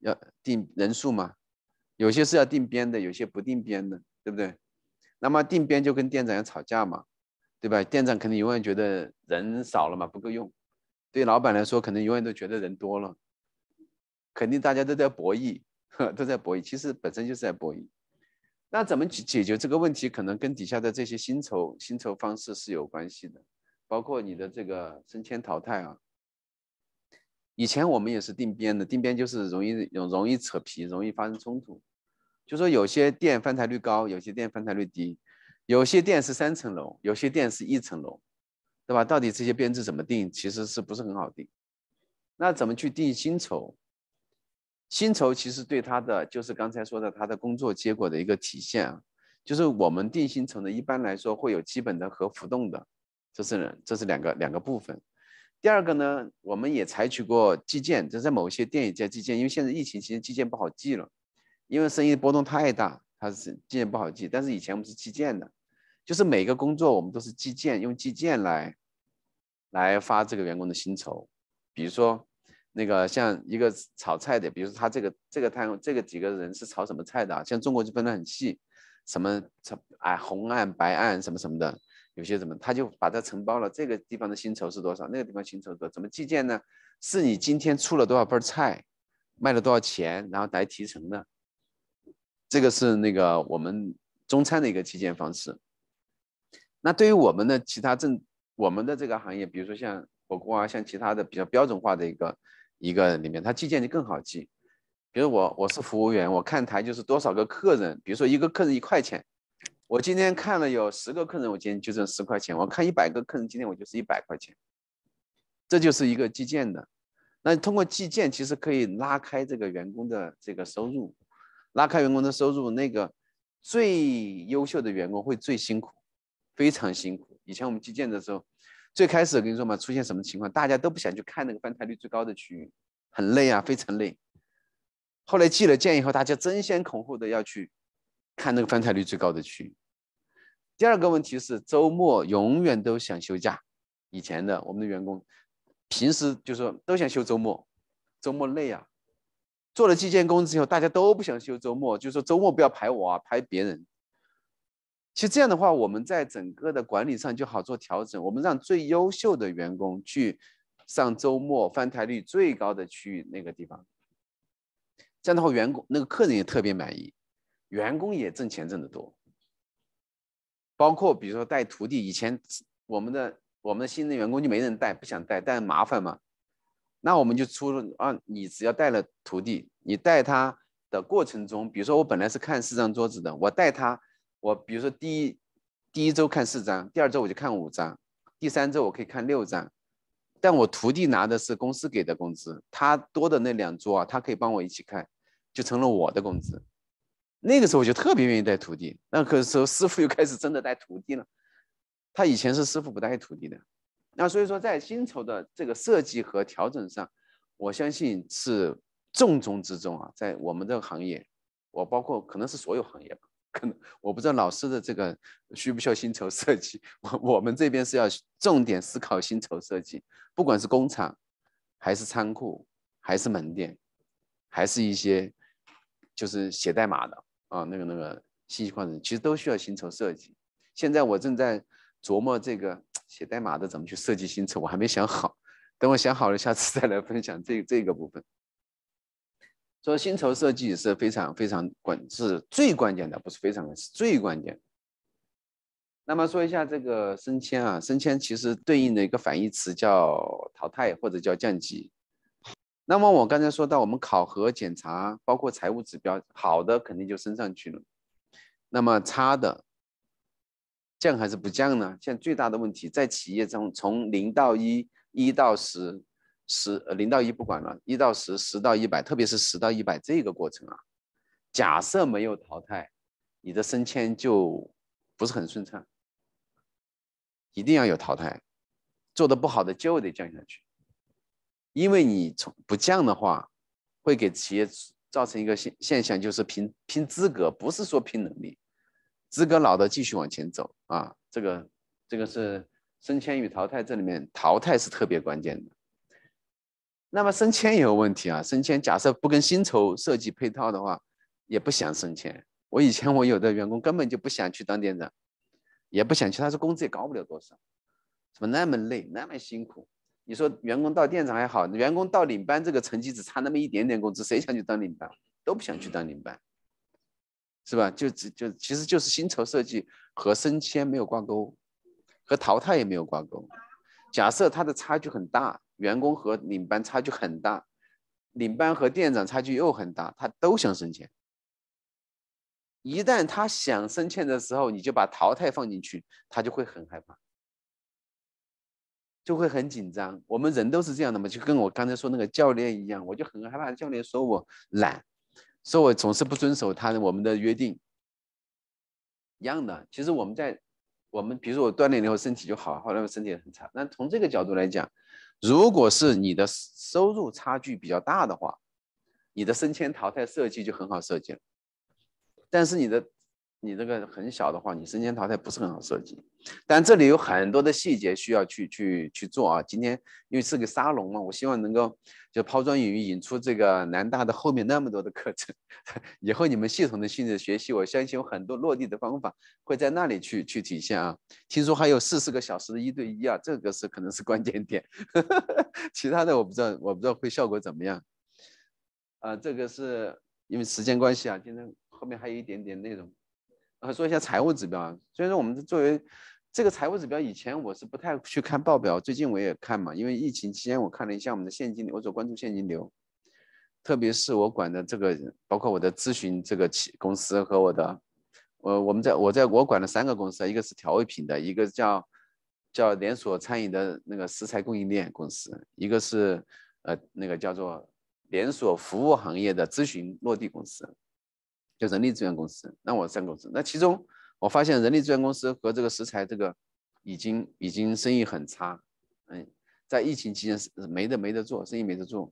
要定人数吗？有些是要定编的，有些不定编的，对不对？那么定边就跟店长要吵架嘛，对吧？店长肯定永远觉得人少了嘛，不够用；对老板来说，可能永远都觉得人多了，肯定大家都在博弈，呵 *laughs* 都在博弈。其实本身就是在博弈。那怎么解解决这个问题？可能跟底下的这些薪酬、薪酬方式是有关系的，包括你的这个升迁淘汰啊。以前我们也是定边的，定边就是容易容易扯皮，容易发生冲突。就说有些店翻台率高，有些店翻台率低，有些店是三层楼，有些店是一层楼，对吧？到底这些编制怎么定，其实是不是很好定？那怎么去定薪酬？薪酬其实对他的就是刚才说的他的工作结果的一个体现啊，就是我们定薪酬呢，一般来说会有基本的和浮动的，这是这是两个两个部分。第二个呢，我们也采取过计件，就在某些店也在计件，因为现在疫情，期间计件不好计了。因为生意波动太大，它是今年不好记。但是以前我们是计件的，就是每个工作我们都是计件，用计件来来发这个员工的薪酬。比如说，那个像一个炒菜的，比如说他这个这个摊这个几个人是炒什么菜的啊？像中国就分得很细，什么炒哎红案白案什么什么的，有些什么他就把它承包了。这个地方的薪酬是多少？那个地方薪酬多？怎么计件呢？是你今天出了多少份菜，卖了多少钱，然后来提成的。这个是那个我们中餐的一个计件方式。那对于我们的其他正我们的这个行业，比如说像火锅啊，像其他的比较标准化的一个一个里面，它计件就更好记。比如我我是服务员，我看台就是多少个客人。比如说一个客人一块钱，我今天看了有十个客人，我今天就挣十块钱。我看一百个客人，今天我就是一百块钱。这就是一个计件的。那通过计件，其实可以拉开这个员工的这个收入。拉开员工的收入，那个最优秀的员工会最辛苦，非常辛苦。以前我们计件的时候，最开始我跟你说嘛，出现什么情况，大家都不想去看那个翻台率最高的区域，很累啊，非常累。后来寄了件以后，大家争先恐后的要去看那个翻台率最高的区域。第二个问题是周末永远都想休假，以前的我们的员工平时就说都想休周末，周末累啊。做了计件工资以后，大家都不想休周末，就说周末不要排我啊，排别人。其实这样的话，我们在整个的管理上就好做调整。我们让最优秀的员工去上周末翻台率最高的区域那个地方，这样的话，员工那个客人也特别满意，员工也挣钱挣得多。包括比如说带徒弟，以前我们的我们的新人员工就没人带，不想带，但是麻烦嘛。那我们就出了啊！你只要带了徒弟，你带他的过程中，比如说我本来是看四张桌子的，我带他，我比如说第一第一周看四张，第二周我就看五张，第三周我可以看六张，但我徒弟拿的是公司给的工资，他多的那两桌啊，他可以帮我一起看，就成了我的工资。那个时候我就特别愿意带徒弟。那个时候师傅 *laughs* 又开始真的带徒弟了，他以前是师傅不带徒弟的。那所以说，在薪酬的这个设计和调整上，我相信是重中之重啊。在我们这个行业，我包括可能是所有行业，可能我不知道老师的这个需不需要薪酬设计。我我们这边是要重点思考薪酬设计，不管是工厂，还是仓库，还是门店，还是一些就是写代码的啊，那个那个信息化人，其实都需要薪酬设计。现在我正在。琢磨这个写代码的怎么去设计薪酬，我还没想好。等我想好了，下次再来分享这这个部分。说薪酬设计是非常非常关，是最关键的，不是非常，是最关键。那么说一下这个升迁啊，升迁其实对应的一个反义词叫淘汰或者叫降级。那么我刚才说到我们考核检查，包括财务指标好的肯定就升上去了，那么差的。降还是不降呢？现在最大的问题在企业中，从零到一，一到十，十零到一不管了，一到十，十到一百，特别是十到一百这个过程啊，假设没有淘汰，你的升迁就不是很顺畅，一定要有淘汰，做的不好的就得降下去，因为你从不降的话，会给企业造成一个现现象，就是拼拼资格，不是说拼能力。资格老的继续往前走啊，这个这个是升迁与淘汰，这里面淘汰是特别关键的。那么升迁也有问题啊，升迁假设不跟薪酬设计配套的话，也不想升迁。我以前我有的员工根本就不想去当店长，也不想去，他说工资也高不了多少，怎么那么累，那么辛苦？你说员工到店长还好，员工到领班这个层级只差那么一点点工资，谁想去当领班？都不想去当领班。是吧？就只就其实就是薪酬设计和升迁没有挂钩，和淘汰也没有挂钩。假设他的差距很大，员工和领班差距很大，领班和店长差距又很大，他都想升迁。一旦他想升迁的时候，你就把淘汰放进去，他就会很害怕，就会很紧张。我们人都是这样的嘛，就跟我刚才说那个教练一样，我就很害怕教练说我懒。所以我总是不遵守他我们的约定，一样的。其实我们在我们，比如说我锻炼以后身体就好，后来我身体也很差。那从这个角度来讲，如果是你的收入差距比较大的话，你的升迁淘汰设计就很好设计了。但是你的。你这个很小的话，你生前淘汰不是很好设计，但这里有很多的细节需要去去去做啊。今天因为是个沙龙嘛，我希望能够就抛砖引玉，引出这个南大的后面那么多的课程。*laughs* 以后你们系统的性质学习，我相信有很多落地的方法会在那里去去体现啊。听说还有四十个小时的一对一啊，这个是可能是关键点，*laughs* 其他的我不知道，我不知道会效果怎么样啊。这个是因为时间关系啊，今天后面还有一点点内容。呃，说一下财务指标啊，所以说我们作为这个财务指标，以前我是不太去看报表，最近我也看嘛，因为疫情期间我看了一下我们的现金流，我所关注现金流，特别是我管的这个，包括我的咨询这个企公司和我的，呃，我们在我在我管了三个公司，一个是调味品的，一个叫叫连锁餐饮的那个食材供应链公司，一个是呃那个叫做连锁服务行业的咨询落地公司。就人力资源公司，那我三公司，那其中我发现人力资源公司和这个石材这个已经已经生意很差，嗯，在疫情期间是没得没得做生意没得做。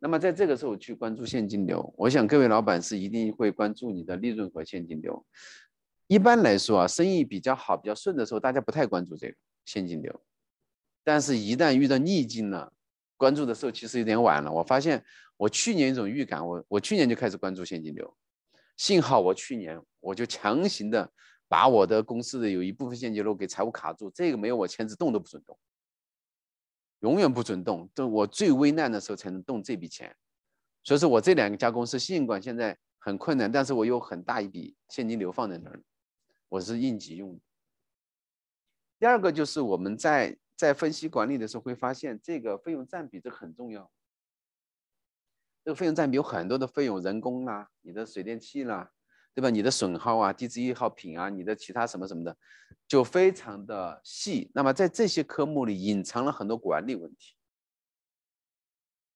那么在这个时候去关注现金流，我想各位老板是一定会关注你的利润和现金流。一般来说啊，生意比较好比较顺的时候，大家不太关注这个现金流，但是一旦遇到逆境了，关注的时候其实有点晚了。我发现我去年一种预感，我我去年就开始关注现金流。幸好我去年我就强行的把我的公司的有一部分现金流给财务卡住，这个没有我签字动都不准动，永远不准动，就我最危难的时候才能动这笔钱。所以说我这两家公司，尽管现在很困难，但是我有很大一笔现金流放在那儿，我是应急用的。第二个就是我们在在分析管理的时候会发现这个费用占比，这很重要。这个费用占比有很多的费用，人工啊，你的水电气啦，对吧？你的损耗啊，地质易耗品啊，你的其他什么什么的，就非常的细。那么在这些科目里隐藏了很多管理问题。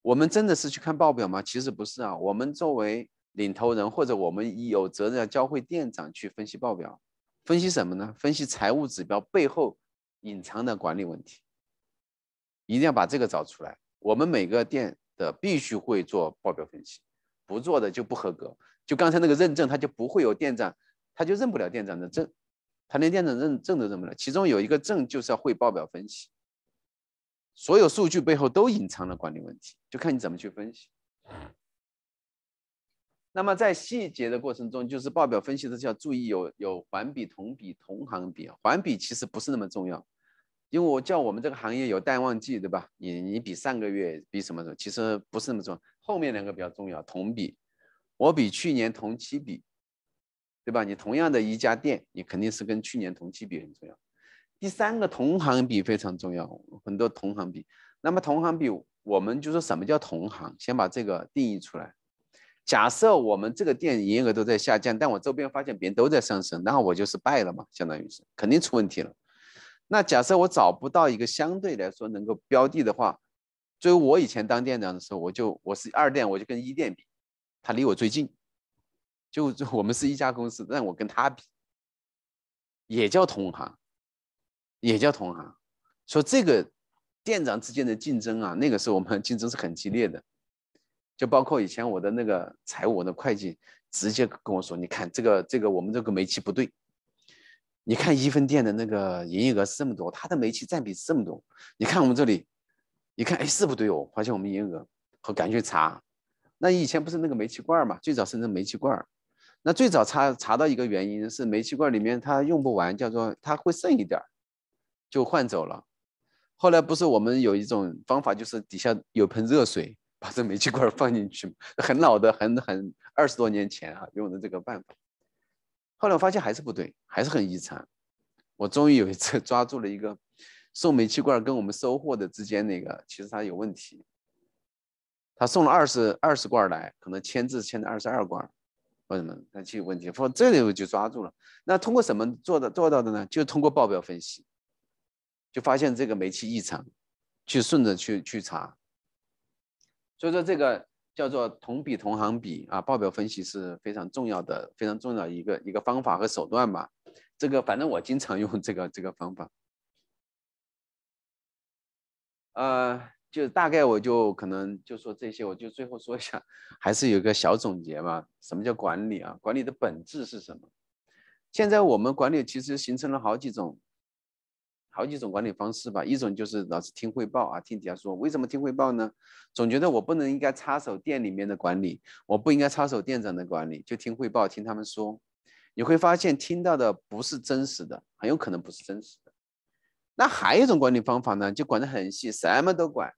我们真的是去看报表吗？其实不是啊。我们作为领头人，或者我们有责任要教会店长去分析报表。分析什么呢？分析财务指标背后隐藏的管理问题。一定要把这个找出来。我们每个店。的必须会做报表分析，不做的就不合格。就刚才那个认证，他就不会有店长，他就认不了店长的证，他连店长认证都认不了。其中有一个证就是要会报表分析，所有数据背后都隐藏了管理问题，就看你怎么去分析。那么在细节的过程中，就是报表分析的时候要注意有有环比、同比、同行比。环比其实不是那么重要。因为我叫我们这个行业有淡旺季，对吧？你你比上个月比什么的，其实不是那么重要，后面两个比较重要。同比，我比去年同期比，对吧？你同样的一家店，你肯定是跟去年同期比很重要。第三个同行比非常重要，很多同行比。那么同行比，我们就说什么叫同行？先把这个定义出来。假设我们这个店营业额都在下降，但我周边发现别人都在上升，那我就是败了嘛，相当于是肯定出问题了。那假设我找不到一个相对来说能够标的的话，作为我以前当店长的时候，我就我是二店，我就跟一店比，他离我最近，就我们是一家公司，但我跟他比，也叫同行，也叫同行。所以这个店长之间的竞争啊，那个时候我们 *laughs* 竞争是很激烈的，就包括以前我的那个财务，我的会计直接跟我说，你看这个这个我们这个煤气不对。你看一分店的那个营业额是这么多，它的煤气占比是这么多。你看我们这里，一看哎是不对哦，发现我们营业额和紧去查。那以前不是那个煤气罐儿嘛，最早是那煤气罐儿。那最早查查到一个原因是煤气罐里面它用不完，叫做它会剩一点儿，就换走了。后来不是我们有一种方法，就是底下有盆热水，把这煤气罐放进去，很老的，很很二十多年前啊用的这个办法。后来我发现还是不对，*laughs* 还是很异常。我终于有一次抓住了一个 *laughs* 送煤气罐跟我们收货的之间那个，其实他有问题。他送了二十二十罐来，可能签字签的二十二罐，为什么他就有问题？说这里我就抓住了。那通过什么做的做到的呢？就通过报表分析，就发现这个煤气异常，去顺着去去查。所以说这个。叫做同比同行比啊，报表分析是非常重要的，非常重要的一个一个方法和手段吧。这个反正我经常用这个这个方法。呃，就大概我就可能就说这些，我就最后说一下，还是有个小总结嘛。什么叫管理啊？管理的本质是什么？现在我们管理其实形成了好几种。好几种管理方式吧，一种就是老是听汇报啊，听底下说。为什么听汇报呢？总觉得我不能应该插手店里面的管理，我不应该插手店长的管理，就听汇报，听他们说。你会发现听到的不是真实的，很有可能不是真实的。那还有一种管理方法呢，就管得很细，什么都管。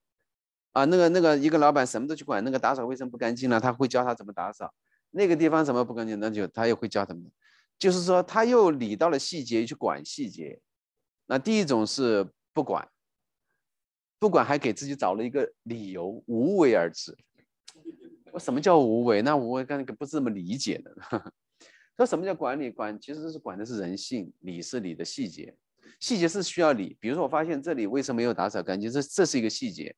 啊，那个那个一个老板什么都去管，那个打扫卫生不干净了，他会教他怎么打扫。那个地方什么不干净，那就他也会教他们。就是说他又理到了细节去管细节。那第一种是不管，不管还给自己找了一个理由，无为而治。我什么叫无为？那我刚才不是这么理解的。说什么叫管理？管其实是管的是人性，理是理的细节。细节是需要理。比如说，我发现这里为什么没有打扫干净，这这是一个细节。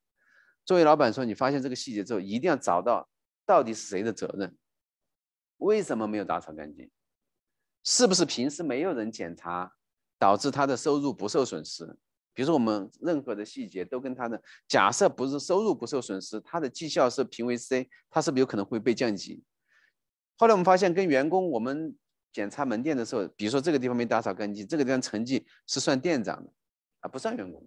作为老板说，你发现这个细节之后，一定要找到到底是谁的责任，为什么没有打扫干净？是不是平时没有人检查？导致他的收入不受损失。比如说，我们任何的细节都跟他的假设不是收入不受损失，他的绩效是评为 C，他是不是有可能会被降级？后来我们发现，跟员工我们检查门店的时候，比如说这个地方没打扫干净，这个地方成绩是算店长的啊，不算员工。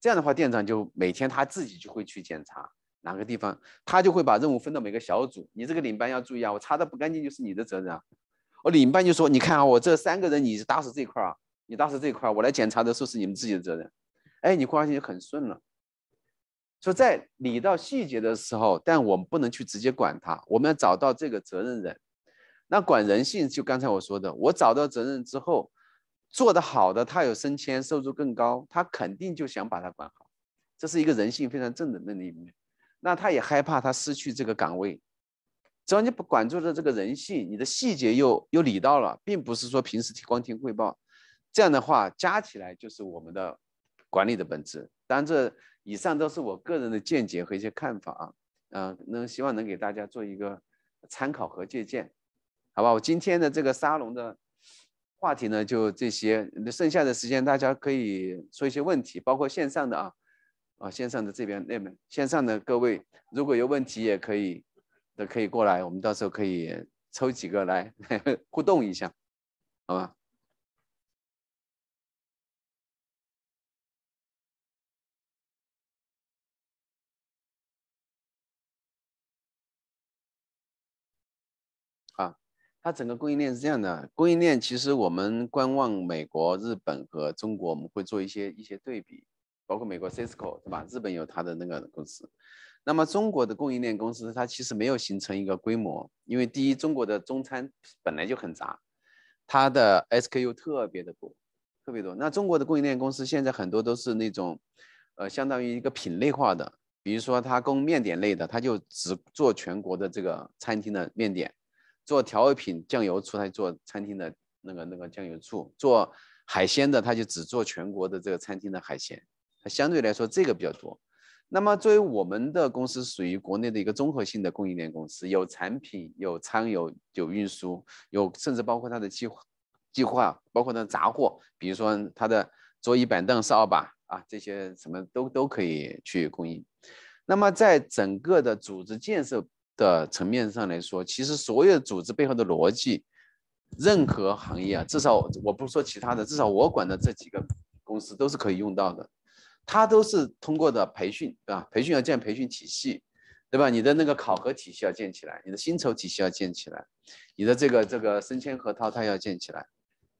这样的话，店长就每天他自己就会去检查哪个地方，他就会把任务分到每个小组。你这个领班要注意啊，我查的不干净就是你的责任啊。我领班就说：“你看啊，我这三个人，你打死这一块啊，你打死这一块，我来检查的时候是你们自己的责任。哎，你关系就很顺了。说在理到细节的时候，但我们不能去直接管他，我们要找到这个责任人。那管人性，就刚才我说的，我找到责任之后，做得好的，他有升迁，收入更高，他肯定就想把他管好。这是一个人性非常正的那一面。那他也害怕他失去这个岗位。”只要你不管住的这个人性，你的细节又又理到了，并不是说平时光听汇报，这样的话加起来就是我们的管理的本质。当然，这以上都是我个人的见解和一些看法啊，嗯，能希望能给大家做一个参考和借鉴，好吧？我今天的这个沙龙的话题呢，就这些，剩下的时间大家可以说一些问题，包括线上的啊，啊线上的这边那边线上的各位如果有问题也可以。都可以过来，我们到时候可以抽几个来互动一下，好吧？啊，它整个供应链是这样的，供应链其实我们观望美国、日本和中国，我们会做一些一些对比，包括美国 Cisco 对吧？日本有它的那个公司。那么中国的供应链公司，它其实没有形成一个规模，因为第一，中国的中餐本来就很杂，它的 SKU 特别的多，特别多。那中国的供应链公司现在很多都是那种，呃，相当于一个品类化的，比如说它供面点类的，它就只做全国的这个餐厅的面点；做调味品酱油醋，它做餐厅的那个那个酱油醋；做海鲜的，它就只做全国的这个餐厅的海鲜。它相对来说这个比较多。那么，作为我们的公司，属于国内的一个综合性的供应链公司，有产品，有仓，有有运输，有甚至包括它的计计划，包括的杂货，比如说它的桌椅板凳、扫把啊，这些什么都都可以去供应。那么，在整个的组织建设的层面上来说，其实所有组织背后的逻辑，任何行业啊，至少我不说其他的，至少我管的这几个公司都是可以用到的。它都是通过的培训，对吧？培训要建培训体系，对吧？你的那个考核体系要建起来，你的薪酬体系要建起来，你的这个这个升迁和淘汰要建起来，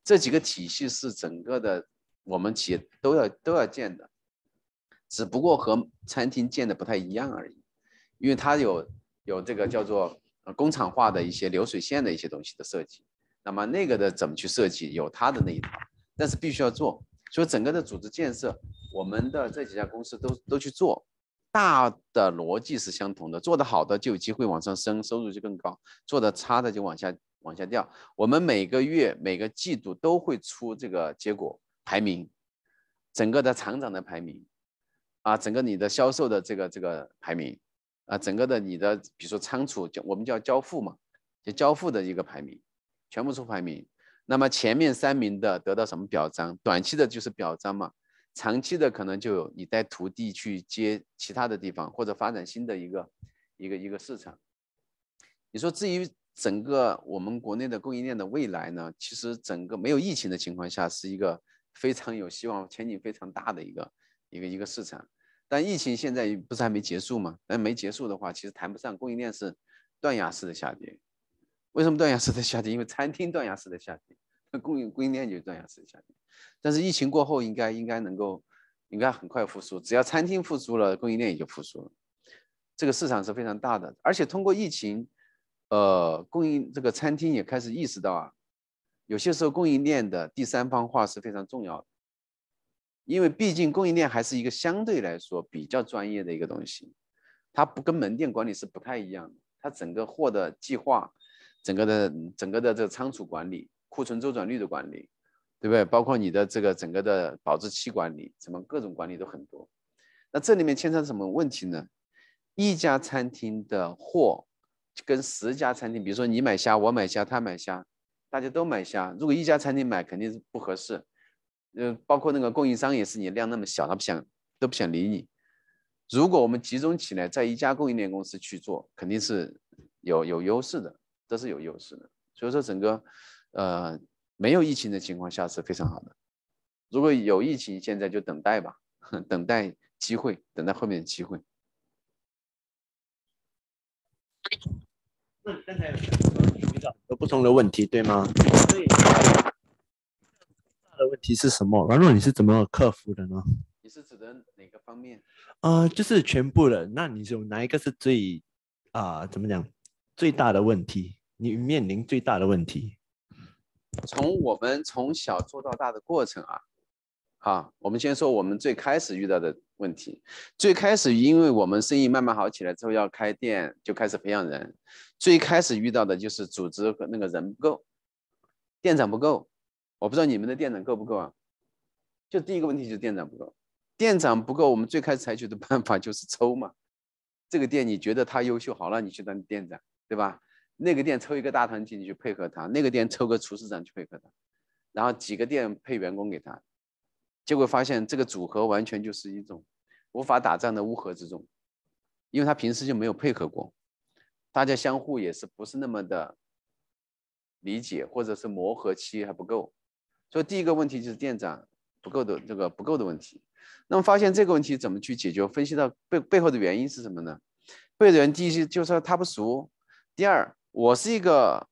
这几个体系是整个的我们企业都要都要建的，只不过和餐厅建的不太一样而已，因为它有有这个叫做工厂化的一些流水线的一些东西的设计，那么那个的怎么去设计，有它的那一套，但是必须要做。所以整个的组织建设，我们的这几家公司都都去做，大的逻辑是相同的。做的好的就有机会往上升，收入就更高；做的差的就往下往下掉。我们每个月每个季度都会出这个结果排名，整个的厂长的排名，啊，整个你的销售的这个这个排名，啊，整个的你的比如说仓储，就我们叫交付嘛，就交付的一个排名，全部出排名。那么前面三名的得到什么表彰？短期的就是表彰嘛，长期的可能就有你带徒弟去接其他的地方，或者发展新的一个一个一个市场。你说至于整个我们国内的供应链的未来呢？其实整个没有疫情的情况下，是一个非常有希望、前景非常大的一个一个一个市场。但疫情现在不是还没结束吗？那没结束的话，其实谈不上供应链是断崖式的下跌。为什么断崖式的下跌？因为餐厅断崖式的下跌，*laughs* 供应供应链就断崖式的下跌。但是疫情过后，应该应该能够，应该很快复苏。只要餐厅复苏了，供应链也就复苏了。这个市场是非常大的，而且通过疫情，呃，供应这个餐厅也开始意识到啊，有些时候供应链的第三方化是非常重要的，因为毕竟供应链还是一个相对来说比较专业的一个东西，它不跟门店管理是不太一样的，它整个货的计划。整个的整个的这个仓储管理、库存周转率的管理，对不对？包括你的这个整个的保质期管理，什么各种管理都很多。那这里面牵扯什么问题呢？一家餐厅的货跟十家餐厅，比如说你买虾，我买虾，他买虾，大家都买虾。如果一家餐厅买，肯定是不合适。呃，包括那个供应商也是，你量那么小，他不想都不想理你。如果我们集中起来在一家供应链公司去做，肯定是有有优势的。都是有优势的，所以说整个，呃，没有疫情的情况下是非常好的。如果有疫情，现在就等待吧，*laughs* 等待机会，等待后面的机会。刚才有到很多不同的问题，对吗？大的问题是什么？王若你是怎么克服的呢？你是指的哪个方面？啊，就是全部的。那你是哪一个是最啊？怎么讲？最大的问题？你面临最大的问题，从我们从小做到大的过程啊，好，我们先说我们最开始遇到的问题。最开始，因为我们生意慢慢好起来之后要开店，就开始培养人。最开始遇到的就是组织和那个人不够，店长不够。我不知道你们的店长够不够啊？就第一个问题就是店长不够。店长不够，我们最开始采取的办法就是抽嘛。这个店你觉得他优秀，好了，你去当店长，对吧？那个店抽一个大堂经理去配合他，那个店抽个厨师长去配合他，然后几个店配员工给他，结果发现这个组合完全就是一种无法打仗的乌合之众，因为他平时就没有配合过，大家相互也是不是那么的理解，或者是磨合期还不够，所以第一个问题就是店长不够的这个不够的问题。那么发现这个问题怎么去解决？分析到背背后的原因是什么呢？背后的原因第一就是他不熟，第二。我是一个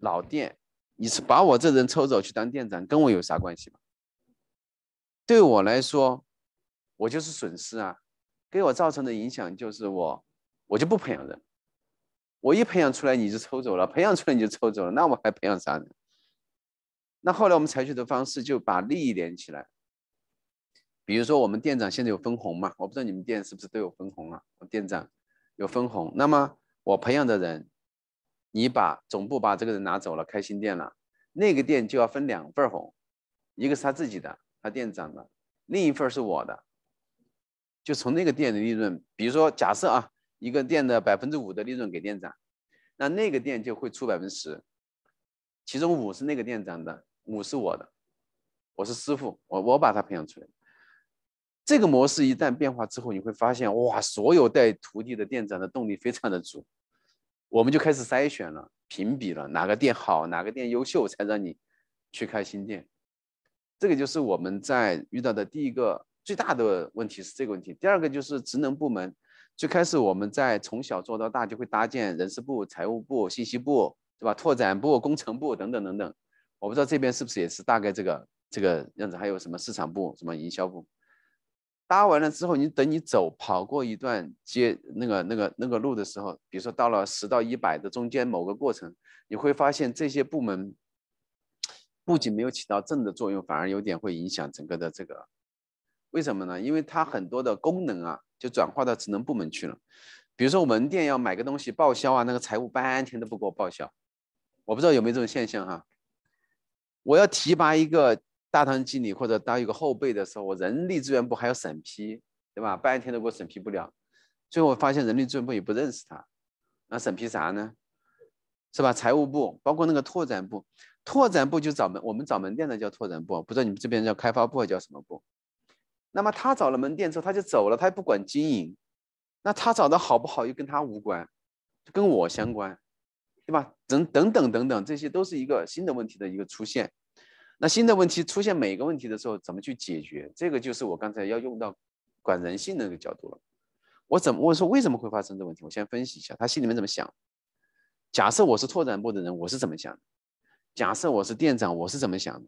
老店，你是把我这人抽走去当店长，跟我有啥关系吗？对我来说，我就是损失啊，给我造成的影响就是我，我就不培养人，我一培养出来你就抽走了，培养出来你就抽走了，那我还培养啥人？那后来我们采取的方式就把利益连起来，比如说我们店长现在有分红嘛，我不知道你们店是不是都有分红啊？我店长有分红，那么我培养的人。你把总部把这个人拿走了，开新店了，那个店就要分两份红，一个是他自己的，他店长的，另一份是我的。就从那个店的利润，比如说假设啊，一个店的百分之五的利润给店长，那那个店就会出百分之十，其中五是那个店长的，五是我的，我是师傅，我我把他培养出来。这个模式一旦变化之后，你会发现哇，所有带徒弟的店长的动力非常的足。我们就开始筛选了、评比了，哪个店好，哪个店优秀，才让你去开新店。这个就是我们在遇到的第一个最大的问题是这个问题。第二个就是职能部门，最开始我们在从小做到大就会搭建人事部、财务部、信息部，对吧？拓展部、工程部等等等等。我不知道这边是不是也是大概这个这个样子，还有什么市场部、什么营销部。搭完了之后，你等你走跑过一段街，那个那个那个路的时候，比如说到了十到一百的中间某个过程，你会发现这些部门不仅没有起到正的作用，反而有点会影响整个的这个。为什么呢？因为它很多的功能啊，就转化到职能部门去了。比如说，我门店要买个东西报销啊，那个财务半天都不给我报销。我不知道有没有这种现象哈。我要提拔一个。大堂经理或者当一个后辈的时候，我人力资源部还要审批，对吧？半天都给我审批不了。最后我发现人力资源部也不认识他，那审批啥呢？是吧？财务部包括那个拓展部，拓展部就找门，我们找门店的叫拓展部，不知道你们这边叫开发部还叫什么部。那么他找了门店之后他就走了，他也不管经营。那他找的好不好又跟他无关，跟我相关，对吧？等等等等等，这些都是一个新的问题的一个出现。那新的问题出现每一个问题的时候，怎么去解决？这个就是我刚才要用到管人性那个角度了。我怎么我说为什么会发生这个问题？我先分析一下他心里面怎么想。假设我是拓展部的人，我是怎么想的？假设我是店长，我是怎么想的？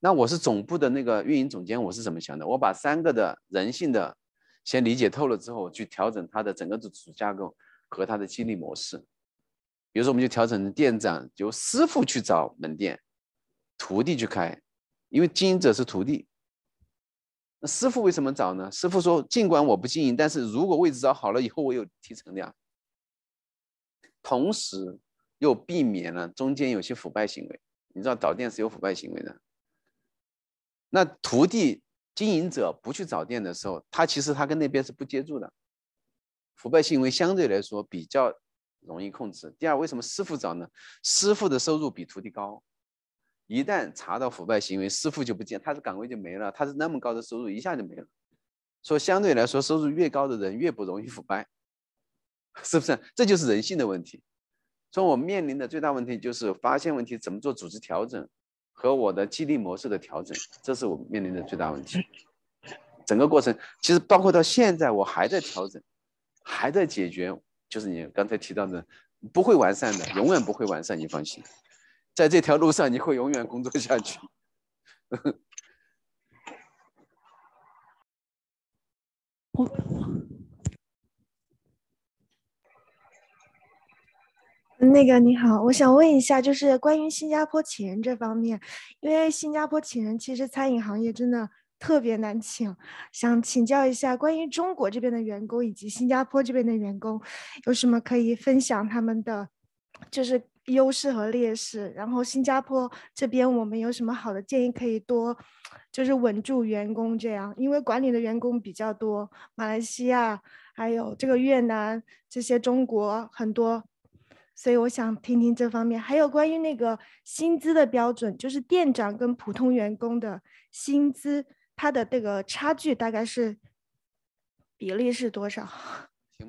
那我是总部的那个运营总监，我是怎么想的？我把三个的人性的先理解透了之后，去调整他的整个的组织架构和他的激励模式。比如说，我们就调整店长由师傅去找门店。徒弟去开，因为经营者是徒弟。那师傅为什么找呢？师傅说，尽管我不经营，但是如果位置找好了以后，我有提成的呀。同时又避免了中间有些腐败行为。你知道找店是有腐败行为的。那徒弟经营者不去找店的时候，他其实他跟那边是不接触的，腐败行为相对来说比较容易控制。第二，为什么师傅找呢？师傅的收入比徒弟高。一旦查到腐败行为，师傅就不见，他的岗位就没了，他是那么高的收入，一下就没了。所以相对来说，收入越高的人越不容易腐败，*laughs* 是不是？这就是人性的问题。所以，我面临的最大问题就是发现问题，怎么做组织调整和我的激励模式的调整，这是我面临的最大问题。整个过程其实包括到现在，我还在调整，还在解决，就是你刚才提到的不会完善的，永远不会完善，你放心。在这条路上，你会永远工作下去。我 *laughs* 那个你好，我想问一下，就是关于新加坡请人这方面，因为新加坡请人其实餐饮行业真的特别难请，想请教一下，关于中国这边的员工以及新加坡这边的员工，有什么可以分享他们的，就是。优势和劣势，然后新加坡这边我们有什么好的建议可以多，就是稳住员工这样，因为管理的员工比较多，马来西亚还有这个越南这些中国很多，所以我想听听这方面。还有关于那个薪资的标准，就是店长跟普通员工的薪资，它的这个差距大概是比例是多少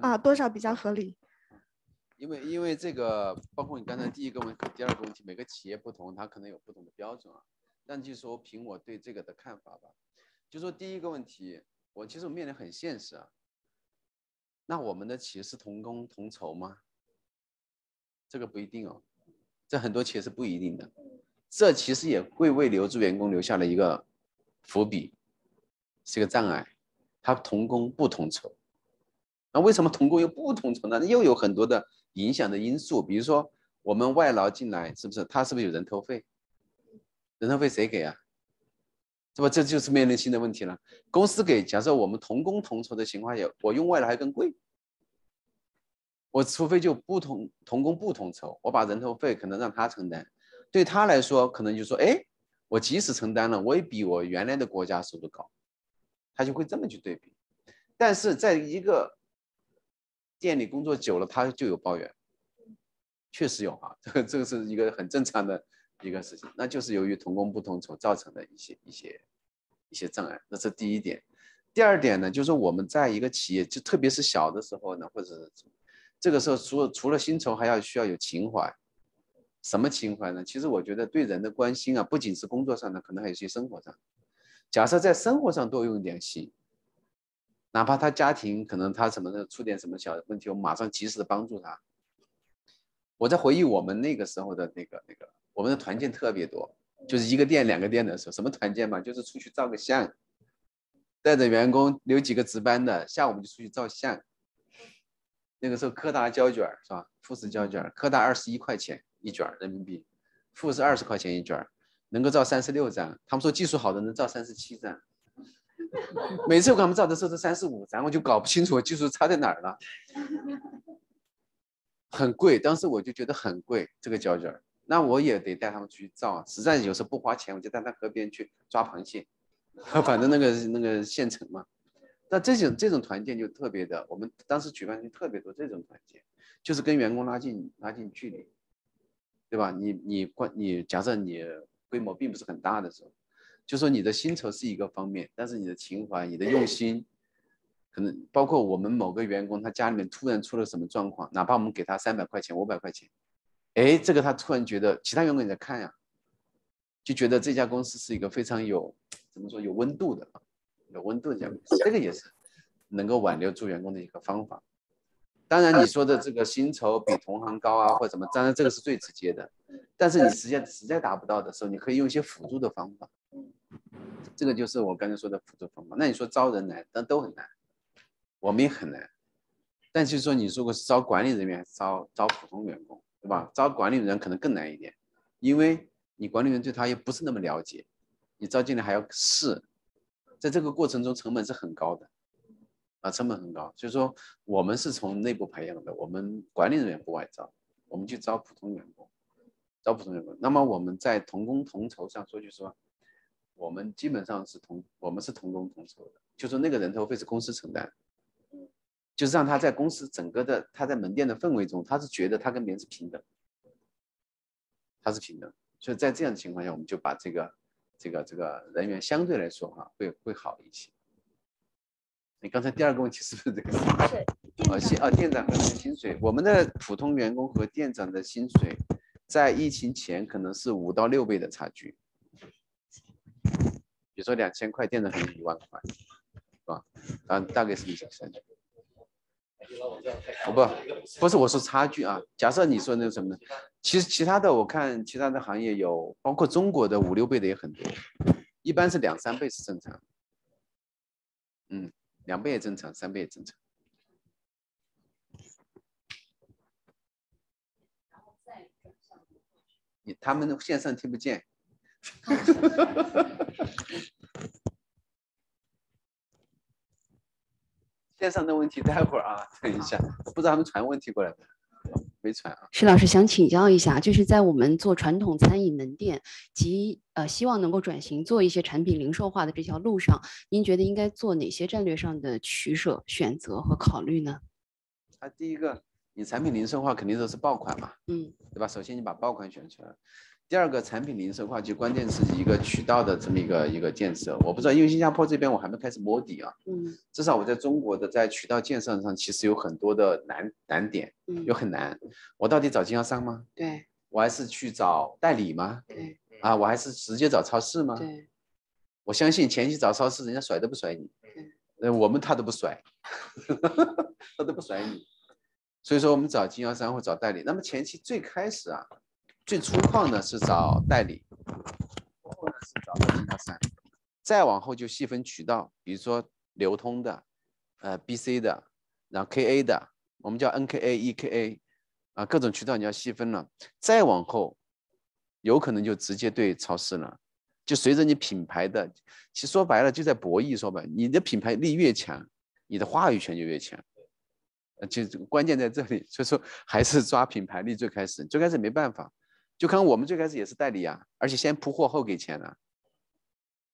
啊？多少比较合理？因为因为这个包括你刚才第一个问题、第二个问题，每个企业不同，它可能有不同的标准啊。但就说凭我对这个的看法吧，就说第一个问题，我其实我面临很现实啊。那我们的企业是同工同酬吗？这个不一定哦，这很多企业是不一定的。这其实也会为留住员工留下了一个伏笔，是个障碍。他同工不同酬，那为什么同工又不同酬呢？又有很多的。影响的因素，比如说我们外劳进来，是不是他是不是有人头费？人头费谁给啊？是吧？这就是面临新的问题了。公司给，假设我们同工同酬的情况下，我用外劳还更贵。我除非就不同同工不同酬，我把人头费可能让他承担。对他来说，可能就说：哎，我即使承担了，我也比我原来的国家收入高。他就会这么去对比。但是在一个店里工作久了，他就有抱怨，确实有啊，这个这个是一个很正常的一个事情，那就是由于同工不同酬造成的一些一些一些障碍，那是第一点。第二点呢，就是我们在一个企业，就特别是小的时候呢，或者是这个时候，除了除了薪酬，还要需要有情怀。什么情怀呢？其实我觉得对人的关心啊，不仅是工作上的，可能还有一些生活上。假设在生活上多用一点心。哪怕他家庭可能他什么的出点什么小问题，我马上及时的帮助他。我在回忆我们那个时候的那个那个，我们的团建特别多，就是一个店两个店的时候，什么团建嘛，就是出去照个相，带着员工留几个值班的，下午我们就出去照相。那个时候柯达胶卷是吧？富士胶卷，柯达二十一块钱一卷人民币，富士二十块钱一卷，能够照三十六张，他们说技术好的能照三十七张。*laughs* 每次我给他们照的时候是三十五，然后就搞不清楚我技术差在哪儿了。很贵，当时我就觉得很贵，这个胶卷。那我也得带他们去照，实在有时候不花钱，我就带他河边去抓螃蟹，反正那个那个县城嘛。那这种这种团建就特别的，我们当时举办就特别多这种团建，就是跟员工拉近拉近距离，对吧？你你关你假设你规模并不是很大的时候。就说你的薪酬是一个方面，但是你的情怀、你的用心，可能包括我们某个员工他家里面突然出了什么状况，哪怕我们给他三百块钱、五百块钱，哎，这个他突然觉得其他员工也在看呀，就觉得这家公司是一个非常有怎么说有温度的，有温度的这样，这个也是能够挽留住员工的一个方法。当然你说的这个薪酬比同行高啊，或者什么，当然这个是最直接的，但是你实际实在达不到的时候，你可以用一些辅助的方法。这个就是我刚才说的辅助方法。那你说招人难，但都很难，我们也很难。但是说你如果是招管理人员，招招普通员工，对吧？招管理人员可能更难一点，因为你管理人员对他也不是那么了解，你招进来还要试，在这个过程中成本是很高的，啊，成本很高。所以说我们是从内部培养的，我们管理人员不外招，我们就招普通员工，招普通员工。那么我们在同工同酬上说句实话。我们基本上是同，我们是同工同酬的，就是那个人头费是公司承担，就是让他在公司整个的，他在门店的氛围中，他是觉得他跟别人是平等，他是平等，所以在这样的情况下，我们就把这个，这个这个人员相对来说哈，会会好一些。你刚才第二个问题是不是这个？薪水，啊，店长和店长薪水，我们的普通员工和店长的薪水，在疫情前可能是五到六倍的差距。比如说两千块，电脑上业一万块，是吧？啊，大概是一三哦不，不是，我说差距啊。假设你说那个什么呢？其实其他的，我看其他的行业有，包括中国的五六倍的也很多，一般是两三倍是正常。嗯，两倍也正常，三倍也正常。你他们线上听不见。*laughs* 线上的问题，待会儿啊，等一下，不知道他们传问题过来没？没传啊。徐老师想请教一下，就是在我们做传统餐饮门店及呃，希望能够转型做一些产品零售化的这条路上，您觉得应该做哪些战略上的取舍、选择和考虑呢？啊，第一个，你产品零售化肯定都是爆款嘛，嗯，对吧？首先你把爆款选出来。第二个产品零售化就关键是一个渠道的这么一个一个建设，我不知道，因为新加坡这边我还没开始摸底啊。嗯。至少我在中国的在渠道建设上其实有很多的难难点，嗯，又很难。我到底找经销商吗？对。我还是去找代理吗？对。啊，我还是直接找超市吗？对。我相信前期找超市，人家甩都不甩你。对。呃，我们他都不甩，*laughs* 他都不甩你。所以说我们找经销商或找代理，那么前期最开始啊。最粗犷的是找代理，然后是找经销商，再往后就细分渠道，比如说流通的，呃 B C 的，然后 K A 的，我们叫 N K A E K A，啊各种渠道你要细分了，再往后有可能就直接对超市了，就随着你品牌的，其实说白了就在博弈，说白，你的品牌力越强，你的话语权就越强，就关键在这里，所以说还是抓品牌力最开始，最开始没办法。就看我们最开始也是代理啊，而且先铺货后给钱的。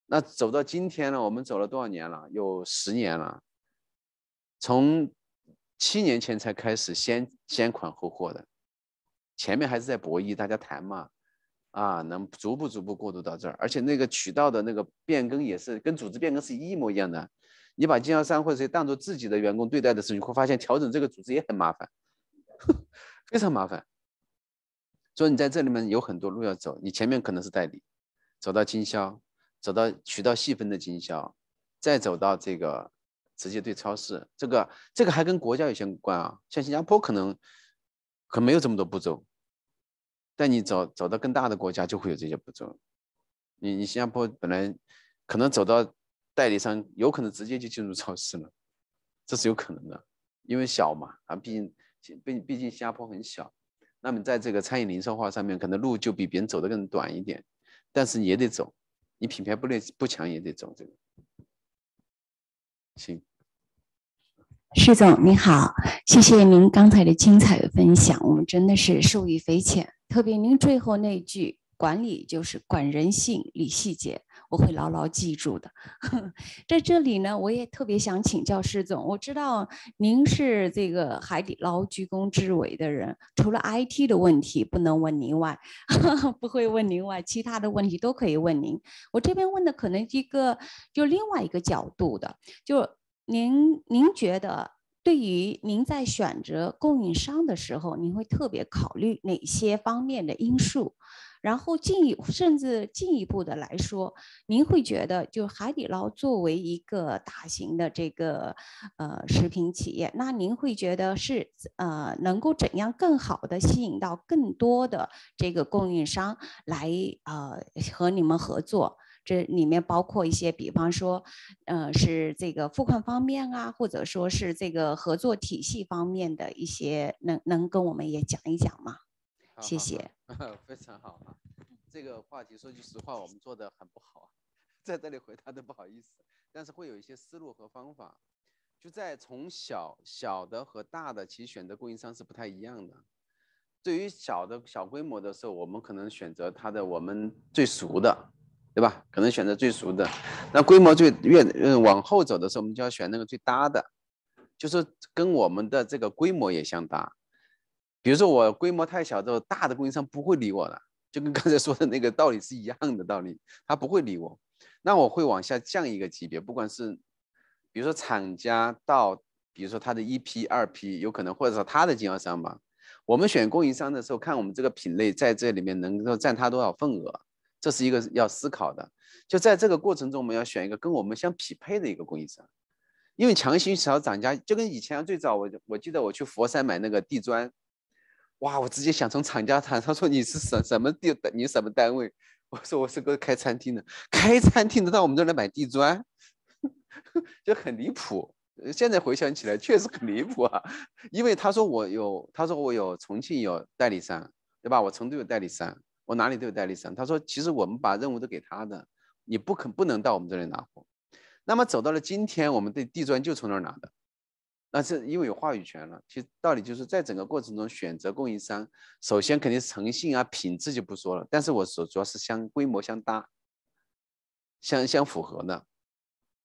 那走到今天呢，我们走了多少年了？有十年了。从七年前才开始先先款后货的，前面还是在博弈，大家谈嘛。啊，能逐步逐步过渡到这儿，而且那个渠道的那个变更也是跟组织变更是一模一样的。你把经销商或者谁当做自己的员工对待的时候，你会发现调整这个组织也很麻烦，*laughs* 非常麻烦。所以你在这里面有很多路要走，你前面可能是代理，走到经销，走到渠道细分的经销，再走到这个直接对超市。这个这个还跟国家有相关啊，像新加坡可能可没有这么多步骤，但你走走到更大的国家就会有这些步骤。你你新加坡本来可能走到代理商，有可能直接就进入超市了，这是有可能的，因为小嘛啊，毕竟毕毕竟新加坡很小。那么在这个餐饮零售化上面，可能路就比别人走的更短一点，但是你也得走，你品牌不劣不强也得走这个。行，施总您好，谢谢您刚才的精彩的分享，我们真的是受益匪浅，特别您最后那句“管理就是管人性，理细节”。我会牢牢记住的，*laughs* 在这里呢，我也特别想请教施总。我知道您是这个海底捞居功至伟的人，除了 IT 的问题不能问您外，*laughs* 不会问您外，其他的问题都可以问您。我这边问的可能一个就另外一个角度的，就您，您觉得对于您在选择供应商的时候，您会特别考虑哪些方面的因素？然后，进一甚至进一步的来说，您会觉得，就海底捞作为一个大型的这个呃食品企业，那您会觉得是呃能够怎样更好的吸引到更多的这个供应商来呃和你们合作？这里面包括一些，比方说，呃，是这个付款方面啊，或者说是这个合作体系方面的一些，能能跟我们也讲一讲吗？谢谢，*laughs* 非常好。这个话题说句实话，我们做的很不好，*laughs* 在这里回答的不好意思。但是会有一些思路和方法。就在从小小的和大的，其实选择供应商是不太一样的。对于小的小规模的时候，我们可能选择它的我们最熟的，对吧？可能选择最熟的。那规模越越往后走的时候，我们就要选那个最搭的，就是跟我们的这个规模也相当。比如说我规模太小，之后大的供应商不会理我的，就跟刚才说的那个道理是一样的道理，他不会理我。那我会往下降一个级别，不管是比如说厂家到，比如说他的一批、二批，有可能或者说他的经销商嘛。我们选供应商的时候，看我们这个品类在这里面能够占他多少份额，这是一个要思考的。就在这个过程中，我们要选一个跟我们相匹配的一个供应商，因为强行找涨价，就跟以前最早我我记得我去佛山买那个地砖。哇，我直接想从厂家谈。他说你是什什么地，你什么单位？*laughs* 我说我是个开餐厅的。开餐厅的到我们这来买地砖，*laughs* 就很离谱。现在回想起来确实很离谱啊。因为他说我有，他说我有重庆有代理商，对吧？我成都有代理商，我哪里都有代理商。他说其实我们把任务都给他的，你不可不能到我们这里拿货。那么走到了今天，我们的地砖就从那儿拿的。那是因为有话语权了。其实道理就是在整个过程中选择供应商，首先肯定是诚信啊，品质就不说了。但是我所主要是相规模相搭，相相符合的。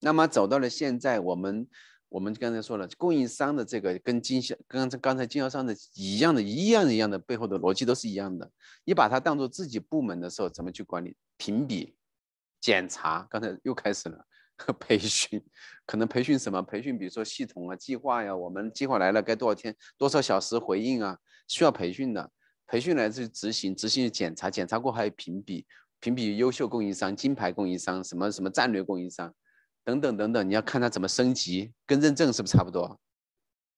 那么走到了现在，我们我们刚才说了，供应商的这个跟经销，刚才刚才经销商的一样的一样一样的背后的逻辑都是一样的。你把它当做自己部门的时候，怎么去管理、评比、检查？刚才又开始了。*laughs* 培训可能培训什么？培训比如说系统啊、计划呀。我们计划来了，该多少天、多少小时回应啊？需要培训的，培训来自于执行，执行检查，检查过还有评比，评比优秀供应商、金牌供应商、什么什么战略供应商，等等等等。你要看他怎么升级，跟认证是不是差不多？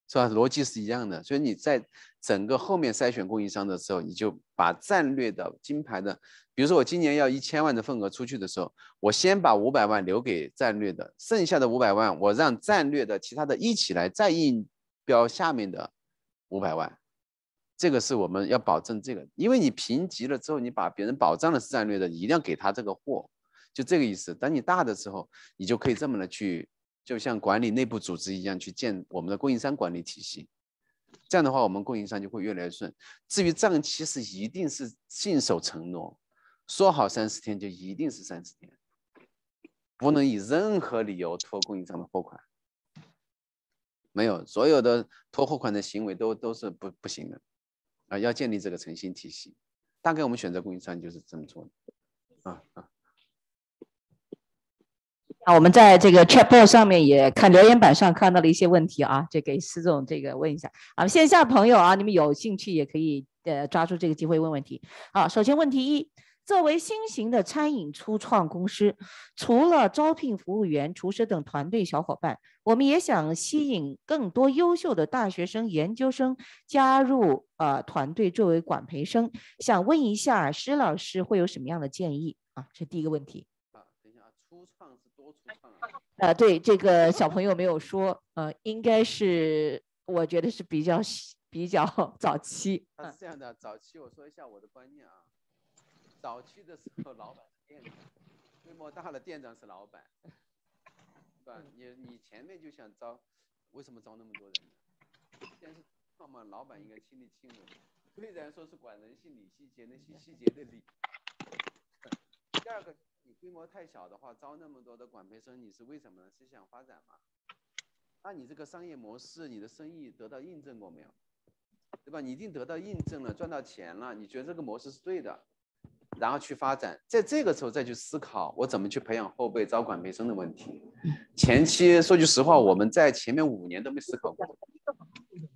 是吧？逻辑是一样的，所以你在整个后面筛选供应商的时候，你就把战略的金牌的，比如说我今年要一千万的份额出去的时候，我先把五百万留给战略的，剩下的五百万我让战略的其他的一起来再应标下面的五百万，这个是我们要保证这个，因为你评级了之后，你把别人保障的是战略的，你一定要给他这个货，就这个意思。等你大的时候，你就可以这么的去。就像管理内部组织一样去建我们的供应商管理体系，这样的话，我们供应商就会越来越顺。至于账期，是一定是信守承诺，说好三十天就一定是三十天，不能以任何理由拖供应商的货款。没有，所有的拖货款的行为都都是不不行的啊！要建立这个诚信体系。大概我们选择供应商就是这么做的啊啊。啊，我们在这个 chat b o a r 上面也看留言板上看到了一些问题啊，就给施总这个问一下啊。线下朋友啊，你们有兴趣也可以呃抓住这个机会问问题啊。首先问题一，作为新型的餐饮初创公司，除了招聘服务员、厨师等团队小伙伴，我们也想吸引更多优秀的大学生、研究生加入呃团队作为管培生。想问一下施老师会有什么样的建议啊？这第一个问题。呃，对，这个小朋友没有说，呃，应该是，我觉得是比较比较 *laughs* 早期。是这样的，早期我说一下我的观念啊，早期的时候，老板是店长，规模大了，店长是老板，对吧？你你前面就想招，为什么招那么多人？先是那么，老板应该亲力亲为，虽然说是管人性、理细节、那些细节的理。第二个。你规模太小的话，招那么多的管培生，你是为什么呢？是想发展吗？那你这个商业模式，你的生意得到印证过没有？对吧？你一定得到印证了，赚到钱了，你觉得这个模式是对的，然后去发展，在这个时候再去思考我怎么去培养后辈、招管培生的问题。前期说句实话，我们在前面五年都没思考过，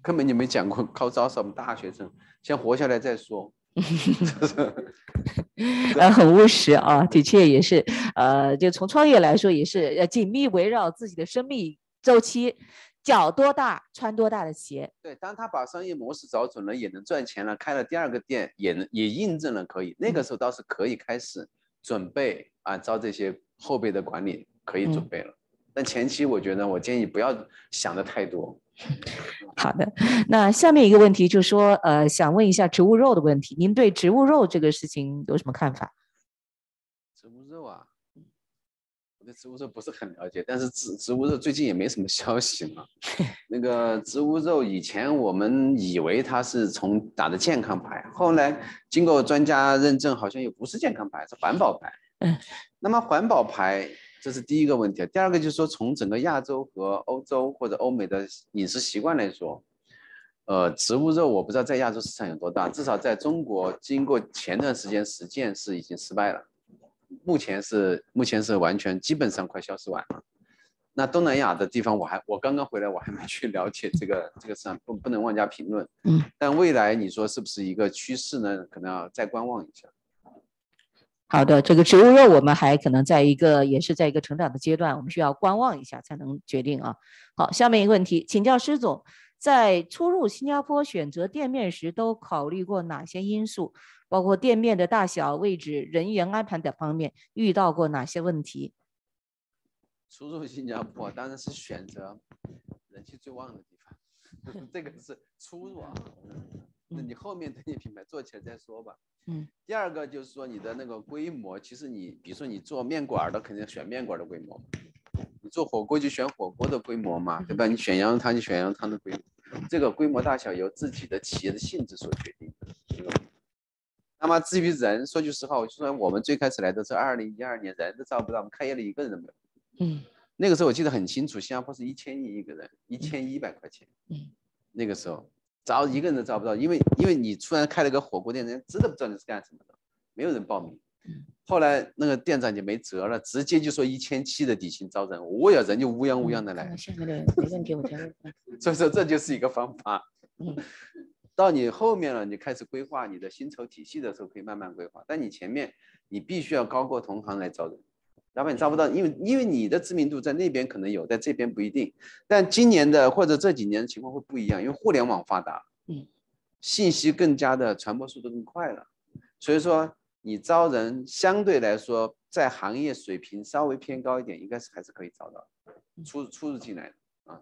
根本就没讲过靠招什么大学生，先活下来再说。*laughs* 呃，很务实啊，的确也是，呃，就从创业来说也是，呃，紧密围绕自己的生命周期，脚多大穿多大的鞋。对，当他把商业模式找准了，也能赚钱了，开了第二个店，也能也印证了可以，那个时候倒是可以开始准备啊，招这些后备的管理可以准备了。但前期我觉得，我建议不要想的太多。*laughs* 好的，那下面一个问题就说，呃，想问一下植物肉的问题，您对植物肉这个事情有什么看法？植物肉啊，我对植物肉不是很了解，但是植植物肉最近也没什么消息嘛。*laughs* 那个植物肉以前我们以为它是从打的健康牌，后来经过专家认证，好像又不是健康牌，是环保牌。嗯，那么环保牌。这是第一个问题，第二个就是说，从整个亚洲和欧洲或者欧美的饮食习惯来说，呃，植物肉我不知道在亚洲市场有多大，至少在中国，经过前段时间实践是已经失败了，目前是目前是完全基本上快消失完了。那东南亚的地方我还我刚刚回来我还没去了解这个这个市场，不不能妄加评论。但未来你说是不是一个趋势呢？可能要再观望一下。好的，这个植物肉我们还可能在一个，也是在一个成长的阶段，我们需要观望一下才能决定啊。好，下面一个问题，请教师总在初入新加坡选择店面时都考虑过哪些因素？包括店面的大小、位置、人员安排等方面，遇到过哪些问题？初入新加坡当然是选择人气最旺的地方，*laughs* 这个是初入啊。那你后面这些品牌做起来再说吧。嗯，第二个就是说你的那个规模，其实你比如说你做面馆的，肯定选面馆的规模；你做火锅就选火锅的规模嘛，对吧？你选羊肉汤就选羊肉汤的规模。这个规模大小由自己的企业的性质所决定的。那么至于人，说句实话，我就说我们最开始来的是二零一二年，人都招不到，我们开业了一个人没有。嗯，那个时候我记得很清楚，新加坡是一千亿一个人，一千一百块钱。嗯，那个时候。招一个人都招不到，因为因为你突然开了个火锅店，人家真的不知道你是干什么的，没有人报名。后来那个店长就没辙了，直接就说一千七的底薪招人，我有人就乌泱乌泱的来。*laughs* 所以说这就是一个方法。嗯，*laughs* 到你后面了，你开始规划你的薪酬体系的时候，可以慢慢规划。但你前面你必须要高过同行来招人。老板，你招不到，因为因为你的知名度在那边可能有，在这边不一定。但今年的或者这几年的情况会不一样，因为互联网发达，嗯，信息更加的传播速度更快了，所以说你招人相对来说在行业水平稍微偏高一点，应该是还是可以找到初初入进来的啊。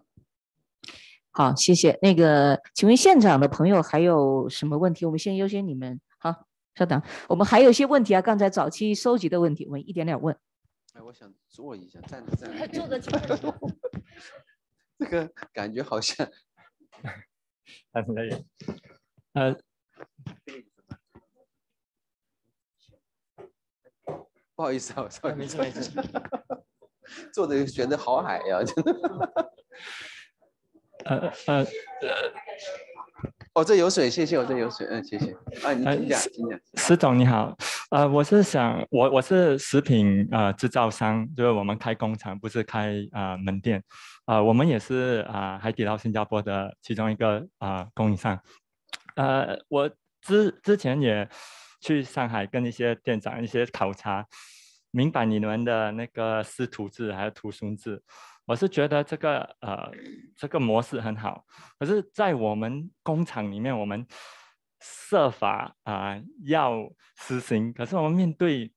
好，谢谢。那个，请问现场的朋友还有什么问题？我们先优先你们。好，稍等，我们还有一些问题啊，刚才早期收集的问题，我们一点点问。哎，我想坐一下，站着站着，坐 *laughs* 这个感觉好像 *laughs* 还是有呃，*laughs* 不好意思啊，我稍微没一下。坐的觉得好矮呀，真的，呃呃呃，哦，这有水，谢谢，我这有水，嗯，谢谢。啊，你好，石总，你好。呃，我是想，我我是食品呃制造商，就是我们开工厂，不是开呃门店，呃，我们也是啊海底捞新加坡的其中一个啊供应商，呃，我之之前也去上海跟一些店长一些考察，明白你们的那个师徒制还有徒孙制，我是觉得这个呃这个模式很好，可是在我们工厂里面我们。设法啊，要实行。可是我们面对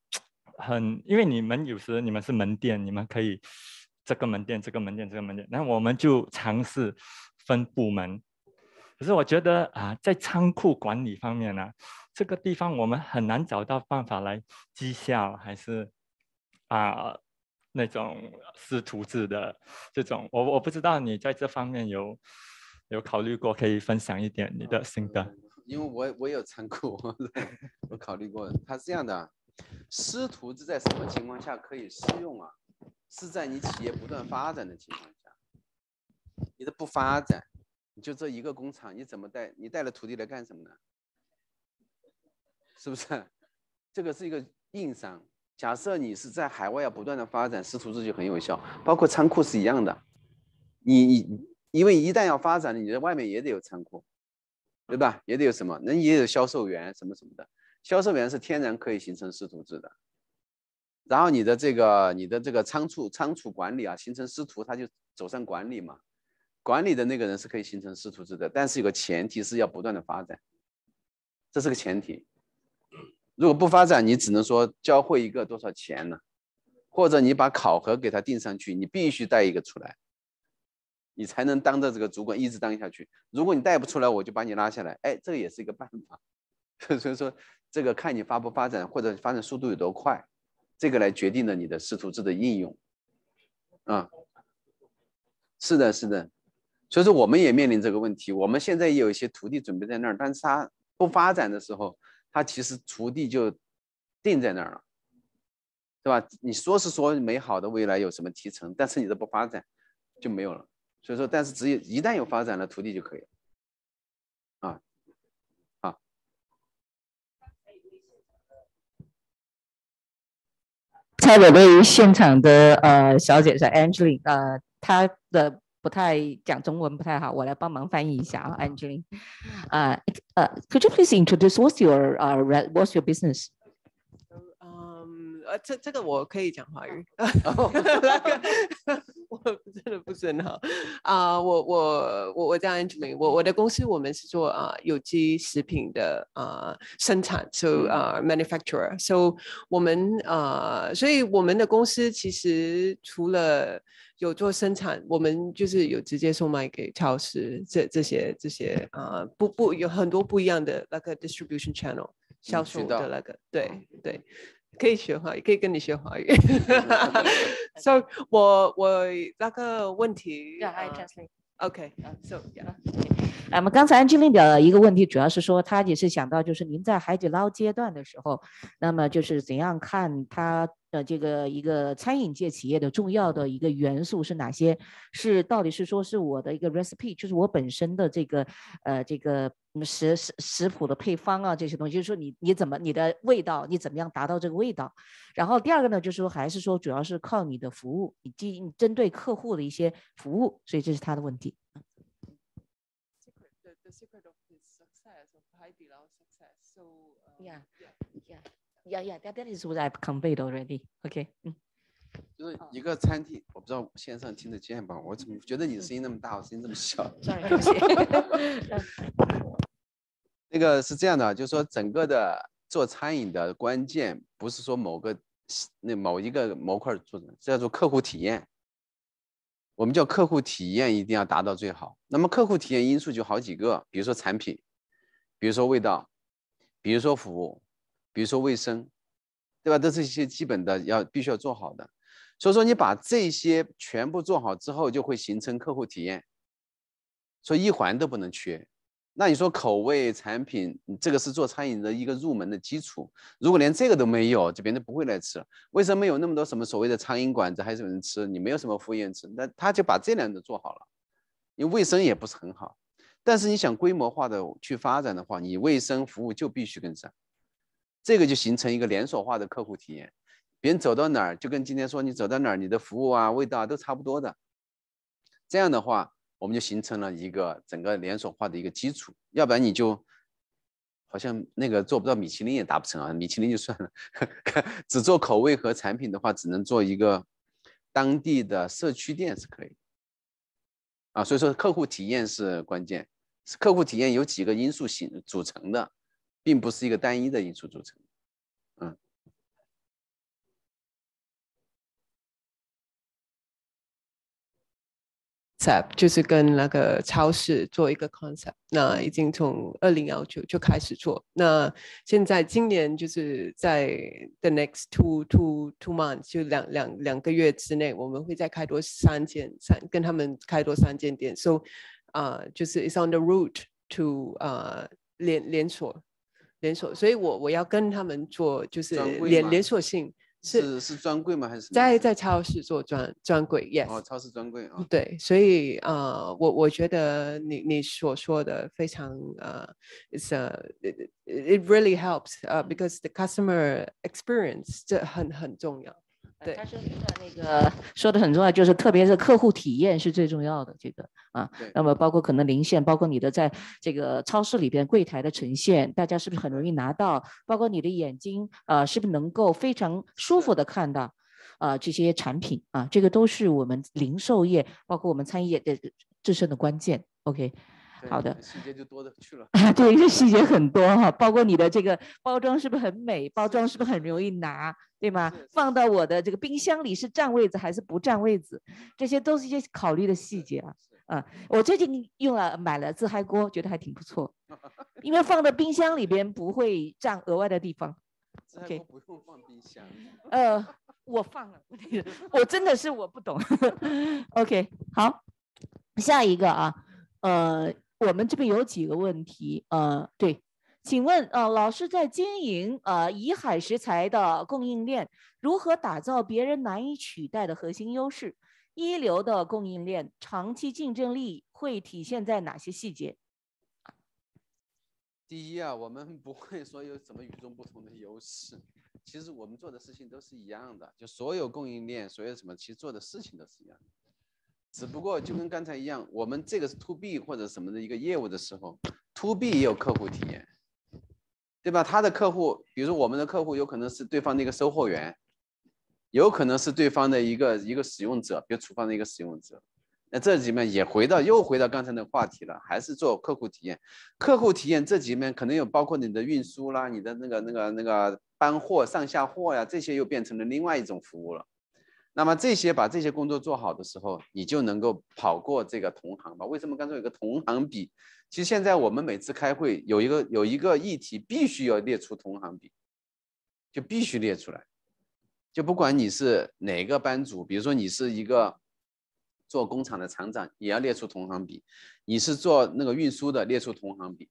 很，因为你们有时你们是门店，你们可以这个门店、这个门店、这个门店。那我们就尝试分部门。可是我觉得啊，在仓库管理方面呢，这个地方我们很难找到办法来绩效，还是啊那种师徒制的这种。我我不知道你在这方面有有考虑过，可以分享一点你的心得。因为我我有仓库，*laughs* 我考虑过，它是这样的，师徒制在什么情况下可以适用啊？是在你企业不断发展的情况下，你的不发展，你就这一个工厂，你怎么带？你带了徒弟来干什么呢？是不是？这个是一个硬伤。假设你是在海外要不断的发展，师徒制就很有效，包括仓库是一样的。你因为一旦要发展，你在外面也得有仓库。对吧？也得有什么，人也有销售员什么什么的，销售员是天然可以形成师徒制的。然后你的这个、你的这个仓储、仓储管理啊，形成师徒，他就走上管理嘛。管理的那个人是可以形成师徒制的，但是有个前提是要不断的发展，这是个前提。如果不发展，你只能说教会一个多少钱呢？或者你把考核给他定上去，你必须带一个出来。你才能当着这个主管一直当下去。如果你带不出来，我就把你拉下来。哎，这个也是一个办法。*laughs* 所以，说这个看你发不发展，或者发展速度有多快，这个来决定了你的师徒制的应用。啊，是的，是的。所以说，我们也面临这个问题。我们现在也有一些徒弟准备在那儿，但是他不发展的时候，他其实徒弟就定在那儿了，对吧？你说是说美好的未来有什么提成，但是你的不发展就没有了。所以说，但是只有一旦有发展了，土地就可以了，啊，啊。参与现场的呃小姐是 Angeline，呃，她的不太讲中文不太好，我来帮忙翻译一下啊，Angeline，啊呃，Could you please introduce what's your 呃 r e what's your business？嗯，呃，这这个我可以讲华语。*laughs* 我 *laughs* 真的不是很好啊！我我我我叫 Angela，i 我我的公司我们是做啊有机食品的啊生产，so 啊 manufacturer，so 我们啊所以我们的公司其实除了有做生产，我们就是有直接售卖给超市这这些这些啊不不有很多不一样的那个 distribution channel 销售的那个对对。可以学华语，可以跟你学华语。So，我我那个问题。Yeah, I translate. Okay. So, yeah. 那么刚才 Angelina 的一个问题，主要是说他也是想到，就是您在海底捞阶段的时候，那么就是怎样看它的这个一个餐饮界企业的重要的一个元素是哪些？是到底是说是我的一个 recipe，就是我本身的这个呃这个。什么食食食谱的配方啊，这些东西就是说你你怎么你的味道，你怎么样达到这个味道？然后第二个呢，就是说还是说主要是靠你的服务，你进针对客户的一些服务，所以这是他的问题。Yeah, yeah, yeah, yeah. That is what I've conveyed already. Okay, 嗯，就是一个餐厅，我不知道线上听得见吧？我怎么觉得你的声音那么大，我声音那么小？*laughs* 那个是这样的，就是说整个的做餐饮的关键，不是说某个那某一个模块做，的，叫做客户体验。我们叫客户体验一定要达到最好。那么客户体验因素就好几个，比如说产品，比如说味道，比如说服务，比如说卫生，对吧？都是一些基本的要必须要做好的。所以说你把这些全部做好之后，就会形成客户体验。所以一环都不能缺。那你说口味产品，这个是做餐饮的一个入门的基础。如果连这个都没有，别人就不会来吃了。为什么有那么多什么所谓的苍蝇馆子还是有人吃？你没有什么务业吃，那他就把这两个做好了。你卫生也不是很好，但是你想规模化的去发展的话，你卫生服务就必须跟上。这个就形成一个连锁化的客户体验，别人走到哪儿就跟今天说，你走到哪儿，你的服务啊、味道啊都差不多的。这样的话。我们就形成了一个整个连锁化的一个基础，要不然你就，好像那个做不到米其林也达不成啊，米其林就算了，*laughs* 只做口味和产品的话，只能做一个当地的社区店是可以，啊，所以说客户体验是关键，是客户体验有几个因素形组成的，并不是一个单一的因素组成。就是跟那个超市做一个 concept，那已经从二零幺九就开始做，那现在今年就是在 the next two two two months 就两两两个月之内，我们会再开多三间三跟他们开多三间店，So，啊就是 is on the route to 啊连连锁连锁，所以我我要跟他们做就是连连锁性。是是专柜吗？还是在在超市做专专柜？Yes，哦，超市专柜啊。对，所以啊，我我觉得你你所说的非常呃，s a i t really helps 啊，because the customer experience 这很很重要。对，他说那个说的很重要，就是特别是客户体验是最重要的这个啊。那么包括可能零线，包括你的在这个超市里边柜台的呈现，大家是不是很容易拿到？包括你的眼睛，呃，是不是能够非常舒服的看到，呃，这些产品啊，这个都是我们零售业，包括我们餐饮业的自身的关键。OK。好的，细节就多的去了啊，*laughs* 对，细节很多哈，包括你的这个包装是不是很美，包装是不是很容易拿，对吗？放到我的这个冰箱里是占位子还是不占位子，这些都是一些考虑的细节啊。啊，我最近用了买了自嗨锅，觉得还挺不错，*laughs* 因为放到冰箱里边不会占额外的地方。*laughs* OK，不用放冰箱。呃，我放了，我真的是我不懂。OK，好，下一个啊，呃。我们这边有几个问题，呃，对，请问，呃，老师在经营呃宜海石材的供应链，如何打造别人难以取代的核心优势？一流的供应链长期竞争力会体现在哪些细节？第一啊，我们不会说有什么与众不同的优势，其实我们做的事情都是一样的，就所有供应链，所有什么，其实做的事情都是一样的。只不过就跟刚才一样，我们这个是 To B 或者什么的一个业务的时候，To B 也有客户体验，对吧？他的客户，比如我们的客户，有可能是对方的一个收货员，有可能是对方的一个一个使用者，比如厨房的一个使用者。那这里面也回到又回到刚才那个话题了，还是做客户体验。客户体验这里面可能有包括你的运输啦，你的那个那个那个搬货、上下货呀，这些又变成了另外一种服务了。那么这些把这些工作做好的时候，你就能够跑过这个同行吧？为什么刚才有个同行比？其实现在我们每次开会有一个有一个议题，必须要列出同行比，就必须列出来。就不管你是哪个班组，比如说你是一个做工厂的厂长，也要列出同行比；你是做那个运输的，列出同行比，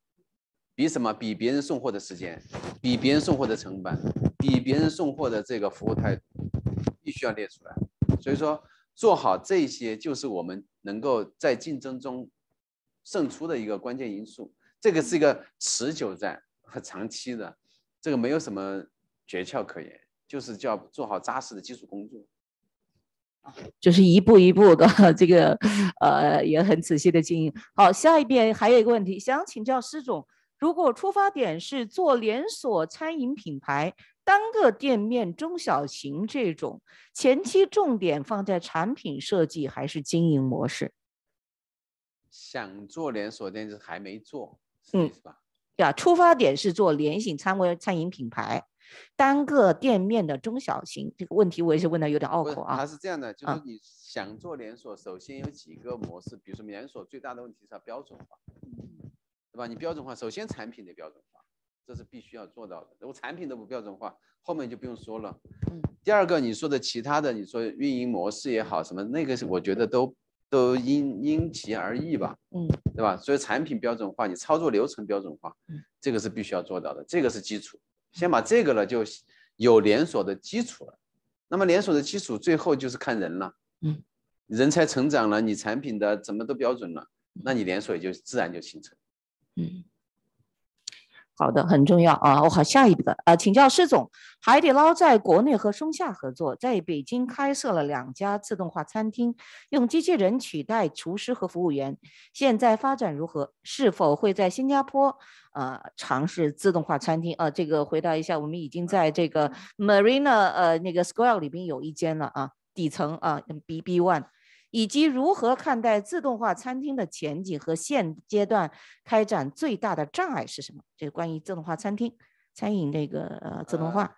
比什么？比别人送货的时间，比别人送货的成本，比别人送货的这个服务态度。必须要列出来，所以说做好这些就是我们能够在竞争中胜出的一个关键因素。这个是一个持久战和长期的，这个没有什么诀窍可言，就是叫做好扎实的基础工作，啊，就是一步一步的这个呃也很仔细的经营。好，下一遍还有一个问题，想请教施总，如果出发点是做连锁餐饮品牌。单个店面中小型这种前期重点放在产品设计还是经营模式？想做连锁店是还没做，嗯，是吧？对啊，出发点是做联锁餐饮餐饮品牌，单个店面的中小型这个问题，我也是问的有点拗口啊。他是这样的，就是你想做连锁，首先有几个模式，比如说连锁最大的问题是标准化，对吧？你标准化，首先产品的标准化。这是必须要做到的，如果产品都不标准化，后面就不用说了。嗯。第二个，你说的其他的，你说运营模式也好，什么那个是我觉得都都因因其而异吧。嗯。对吧？所以产品标准化，你操作流程标准化，这个是必须要做到的，这个是基础。先把这个了，就有连锁的基础了。那么连锁的基础，最后就是看人了。嗯。人才成长了，你产品的怎么都标准了，那你连锁也就自然就形成。嗯。好的，很重要啊。我好下一个啊，请教施总，海底捞在国内和松下合作，在北京开设了两家自动化餐厅，用机器人取代厨师和服务员，现在发展如何？是否会在新加坡呃尝试自动化餐厅？呃，这个回答一下，我们已经在这个 Marina 呃那个 Square 里边有一间了啊，底层啊，BB One。以及如何看待自动化餐厅的前景和现阶段开展最大的障碍是什么？这关于自动化餐厅、餐饮这个自动化、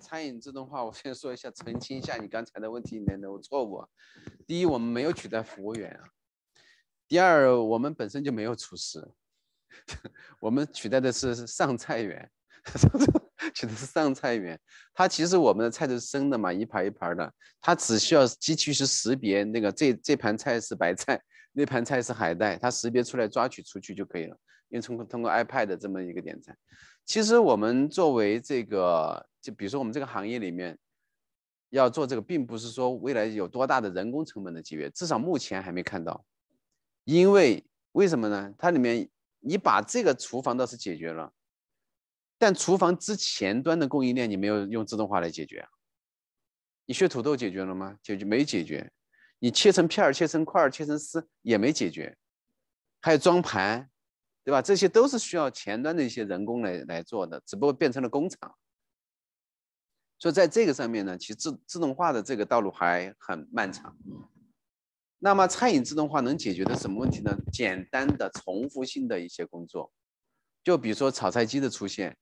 餐饮自动化。我先说一下，澄清一下你刚才的问题里面的错误。第一，我们没有取代服务员；啊。第二，我们本身就没有厨师，*laughs* 我们取代的是上菜员。其 *laughs* 实是上菜员，他其实我们的菜都是生的嘛，一盘一盘的，他只需要机器去识别那个这这盘菜是白菜，那盘菜是海带，他识别出来抓取出去就可以了。因为通过通过 iPad 的这么一个点菜，其实我们作为这个，就比如说我们这个行业里面要做这个，并不是说未来有多大的人工成本的节约，至少目前还没看到。因为为什么呢？它里面你把这个厨房倒是解决了。但厨房之前端的供应链你没有用自动化来解决，你削土豆解决了吗？解决没解决？你切成片儿、切成块儿、切成丝也没解决，还有装盘，对吧？这些都是需要前端的一些人工来来做的，只不过变成了工厂。所以在这个上面呢，其实自自动化的这个道路还很漫长。那么餐饮自动化能解决的什么问题呢？简单的重复性的一些工作，就比如说炒菜机的出现。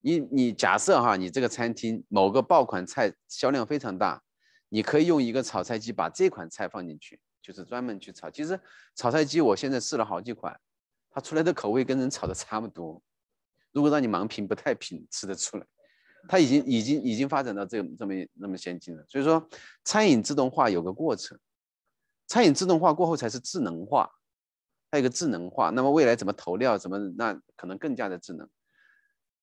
你你假设哈，你这个餐厅某个爆款菜销量非常大，你可以用一个炒菜机把这款菜放进去，就是专门去炒。其实炒菜机我现在试了好几款，它出来的口味跟人炒的差不多。如果让你盲评，不太品吃得出来。它已经已经已经发展到这这么那么先进了，所以说餐饮自动化有个过程，餐饮自动化过后才是智能化，它有个智能化。那么未来怎么投料，怎么那可能更加的智能。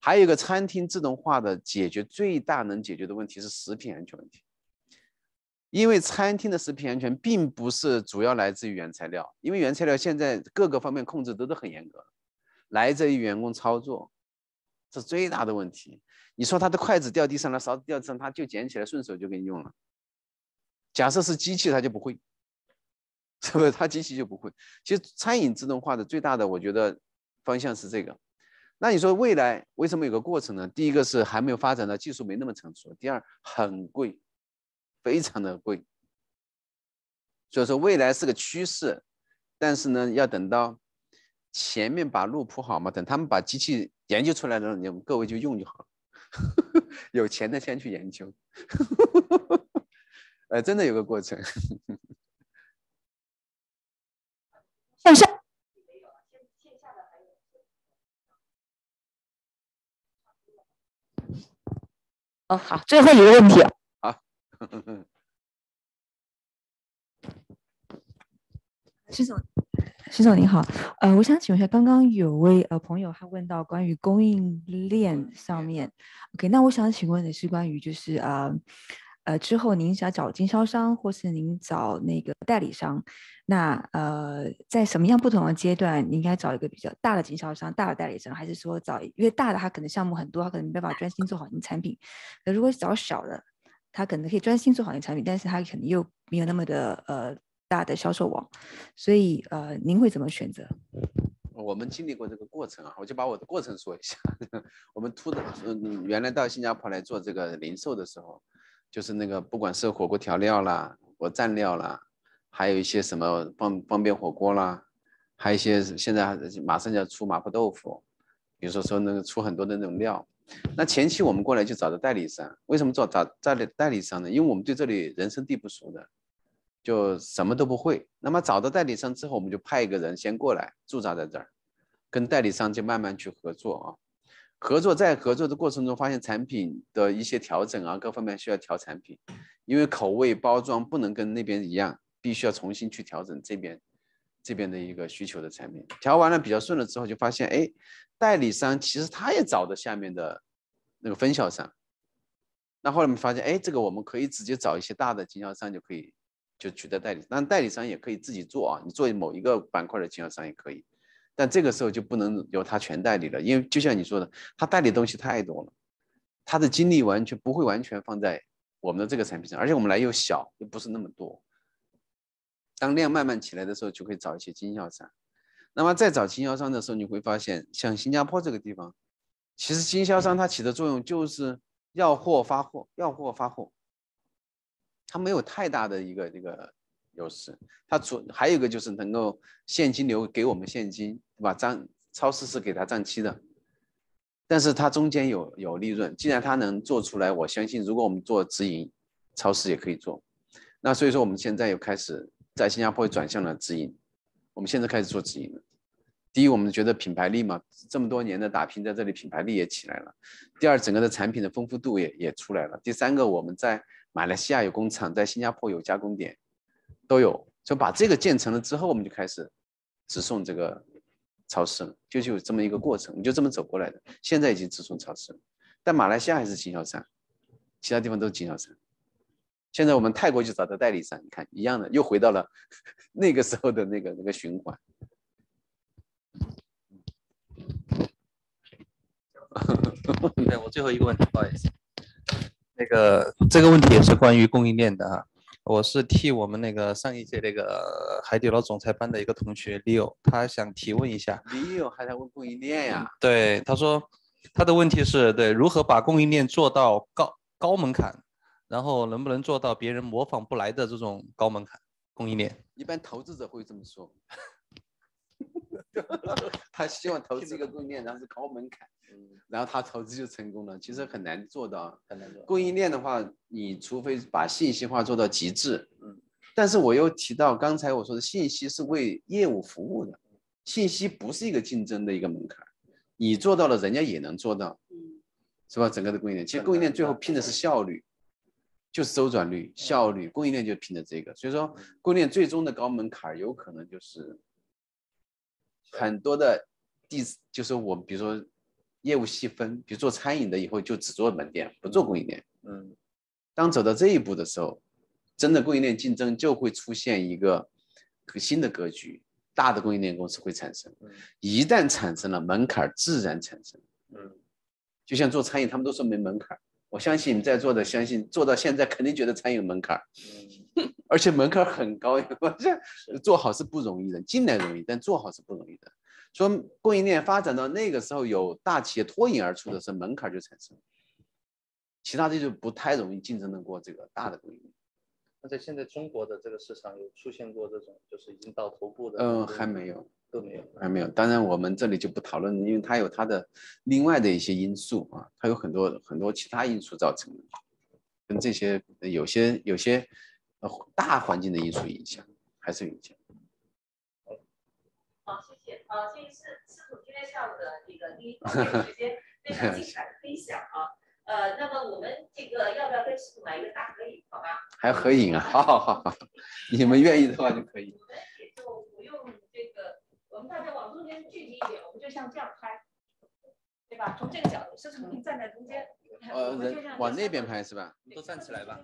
还有一个餐厅自动化的解决最大能解决的问题是食品安全问题，因为餐厅的食品安全并不是主要来自于原材料，因为原材料现在各个方面控制都是很严格来自于员工操作，是最大的问题。你说他的筷子掉地上了，勺子掉地上，他就捡起来顺手就给你用了。假设是机器，他就不会，*laughs* 是不是？他机器就不会。其实餐饮自动化的最大的，我觉得方向是这个。那你说未来为什么有个过程呢？第一个是还没有发展到技术没那么成熟，第二很贵，非常的贵。所以说未来是个趋势，但是呢，要等到前面把路铺好嘛，等他们把机器研究出来了，你们各位就用就好。*laughs* 有钱的先去研究，呃，真的有个过程。向上。哦，好，最后一个问题。好，徐 *laughs* 总，徐总您好，呃，我想请问一下，刚刚有位呃朋友他问到关于供应链上面，OK，那我想请问的是关于就是啊。呃，之后您想找经销商，或是您找那个代理商，那呃，在什么样不同的阶段，您应该找一个比较大的经销商、大的代理商，还是说找越大的他可能项目很多，他可能没办法专心做好您产品？如果找小的，他可能可以专心做好您产品，但是他可能又没有那么的呃大的销售网，所以呃，您会怎么选择？我们经历过这个过程啊，我就把我的过程说一下。*laughs* 我们突的嗯，原来到新加坡来做这个零售的时候。就是那个，不管是火锅调料啦，我蘸料啦，还有一些什么方方便火锅啦，还有一些现在马上就要出麻婆豆腐，比如说说那个出很多的那种料。那前期我们过来就找的代理商，为什么找找在代理商呢？因为我们对这里人生地不熟的，就什么都不会。那么找到代理商之后，我们就派一个人先过来驻扎在这儿，跟代理商就慢慢去合作啊。合作在合作的过程中，发现产品的一些调整啊，各方面需要调产品，因为口味、包装不能跟那边一样，必须要重新去调整这边这边的一个需求的产品。调完了比较顺了之后，就发现哎，代理商其实他也找的下面的那个分销商。那后来我们发现，哎，这个我们可以直接找一些大的经销商就可以就取得代理，但代理商也可以自己做啊，你做某一个板块的经销商也可以。但这个时候就不能由他全代理了，因为就像你说的，他代理东西太多了，他的精力完全不会完全放在我们的这个产品上，而且我们来又小又不是那么多。当量慢慢起来的时候，就可以找一些经销商。那么在找经销商的时候，你会发现，像新加坡这个地方，其实经销商他起的作用就是要货发货，要货发货，他没有太大的一个这个。优势，它除还有一个就是能够现金流给我们现金，对吧？账超市是给他账期的，但是它中间有有利润。既然它能做出来，我相信如果我们做直营超市也可以做。那所以说我们现在又开始在新加坡转向了直营，我们现在开始做直营了。第一，我们觉得品牌力嘛，这么多年的打拼在这里，品牌力也起来了。第二，整个的产品的丰富度也也出来了。第三个，我们在马来西亚有工厂，在新加坡有加工点。都有，就把这个建成了之后，我们就开始直送这个超市了，就是有这么一个过程，你就这么走过来的。现在已经直送超市了，但马来西亚还是经销商，其他地方都是经销商。现在我们泰国就找到代理商，你看一样的，又回到了 *laughs* 那个时候的那个那个循环。对，我最后一个问题，不好意思，那个这个问题也是关于供应链的哈。我是替我们那个上一届那个海底捞总裁班的一个同学 Leo，他想提问一下。Leo 还在问供应链呀？对，他说，他的问题是对如何把供应链做到高高门槛，然后能不能做到别人模仿不来的这种高门槛供应链？一般投资者会这么说。*laughs* *laughs* 他希望投资一个供应链，然后是高门槛。然后他投资就成功了，其实很难做到。很难做。供应链的话，你除非把信息化做到极致。嗯。但是我又提到刚才我说的信息是为业务服务的，信息不是一个竞争的一个门槛，你做到了，人家也能做到，是吧？整个的供应链，其实供应链最后拼的是效率，就是周转率、效率，供应链就拼的这个。所以说，供应链最终的高门槛有可能就是很多的第，就是我比如说。业务细分，比如做餐饮的，以后就只做门店，不做供应链。嗯，当走到这一步的时候，真的供应链竞争就会出现一个新的格局，大的供应链公司会产生。一旦产生了门槛，自然产生。嗯，就像做餐饮，他们都说没门槛，我相信你们在座的，相信做到现在肯定觉得餐饮门槛，*laughs* 而且门槛很高。这 *laughs* 做好是不容易的，进来容易，但做好是不容易的。说供应链发展到那个时候，有大企业脱颖而出的时候，门槛就产生，其他的就不太容易竞争得过这个大的。供应链。那在现在中国的这个市场，有出现过这种就是已经到头部的？嗯，还没有，都没有，还没有。当然，我们这里就不讨论，因为它有它的另外的一些因素啊，它有很多很多其他因素造成的，跟这些有些有些大环境的因素影响还是有影响。啊，这是师傅今天下午的那个第一、个时间非常精彩的分享啊。呃，那么我们这个要不要跟师傅来一个大合影？好吧？还合影啊？好好好好，*laughs* 你们愿意的话就可以。我们也就不用这个，我们大家往中间聚集一点，我们就像这样拍，对吧？从这个角度，师傅您站在中间，我们就往那边拍是吧？都站起来吧。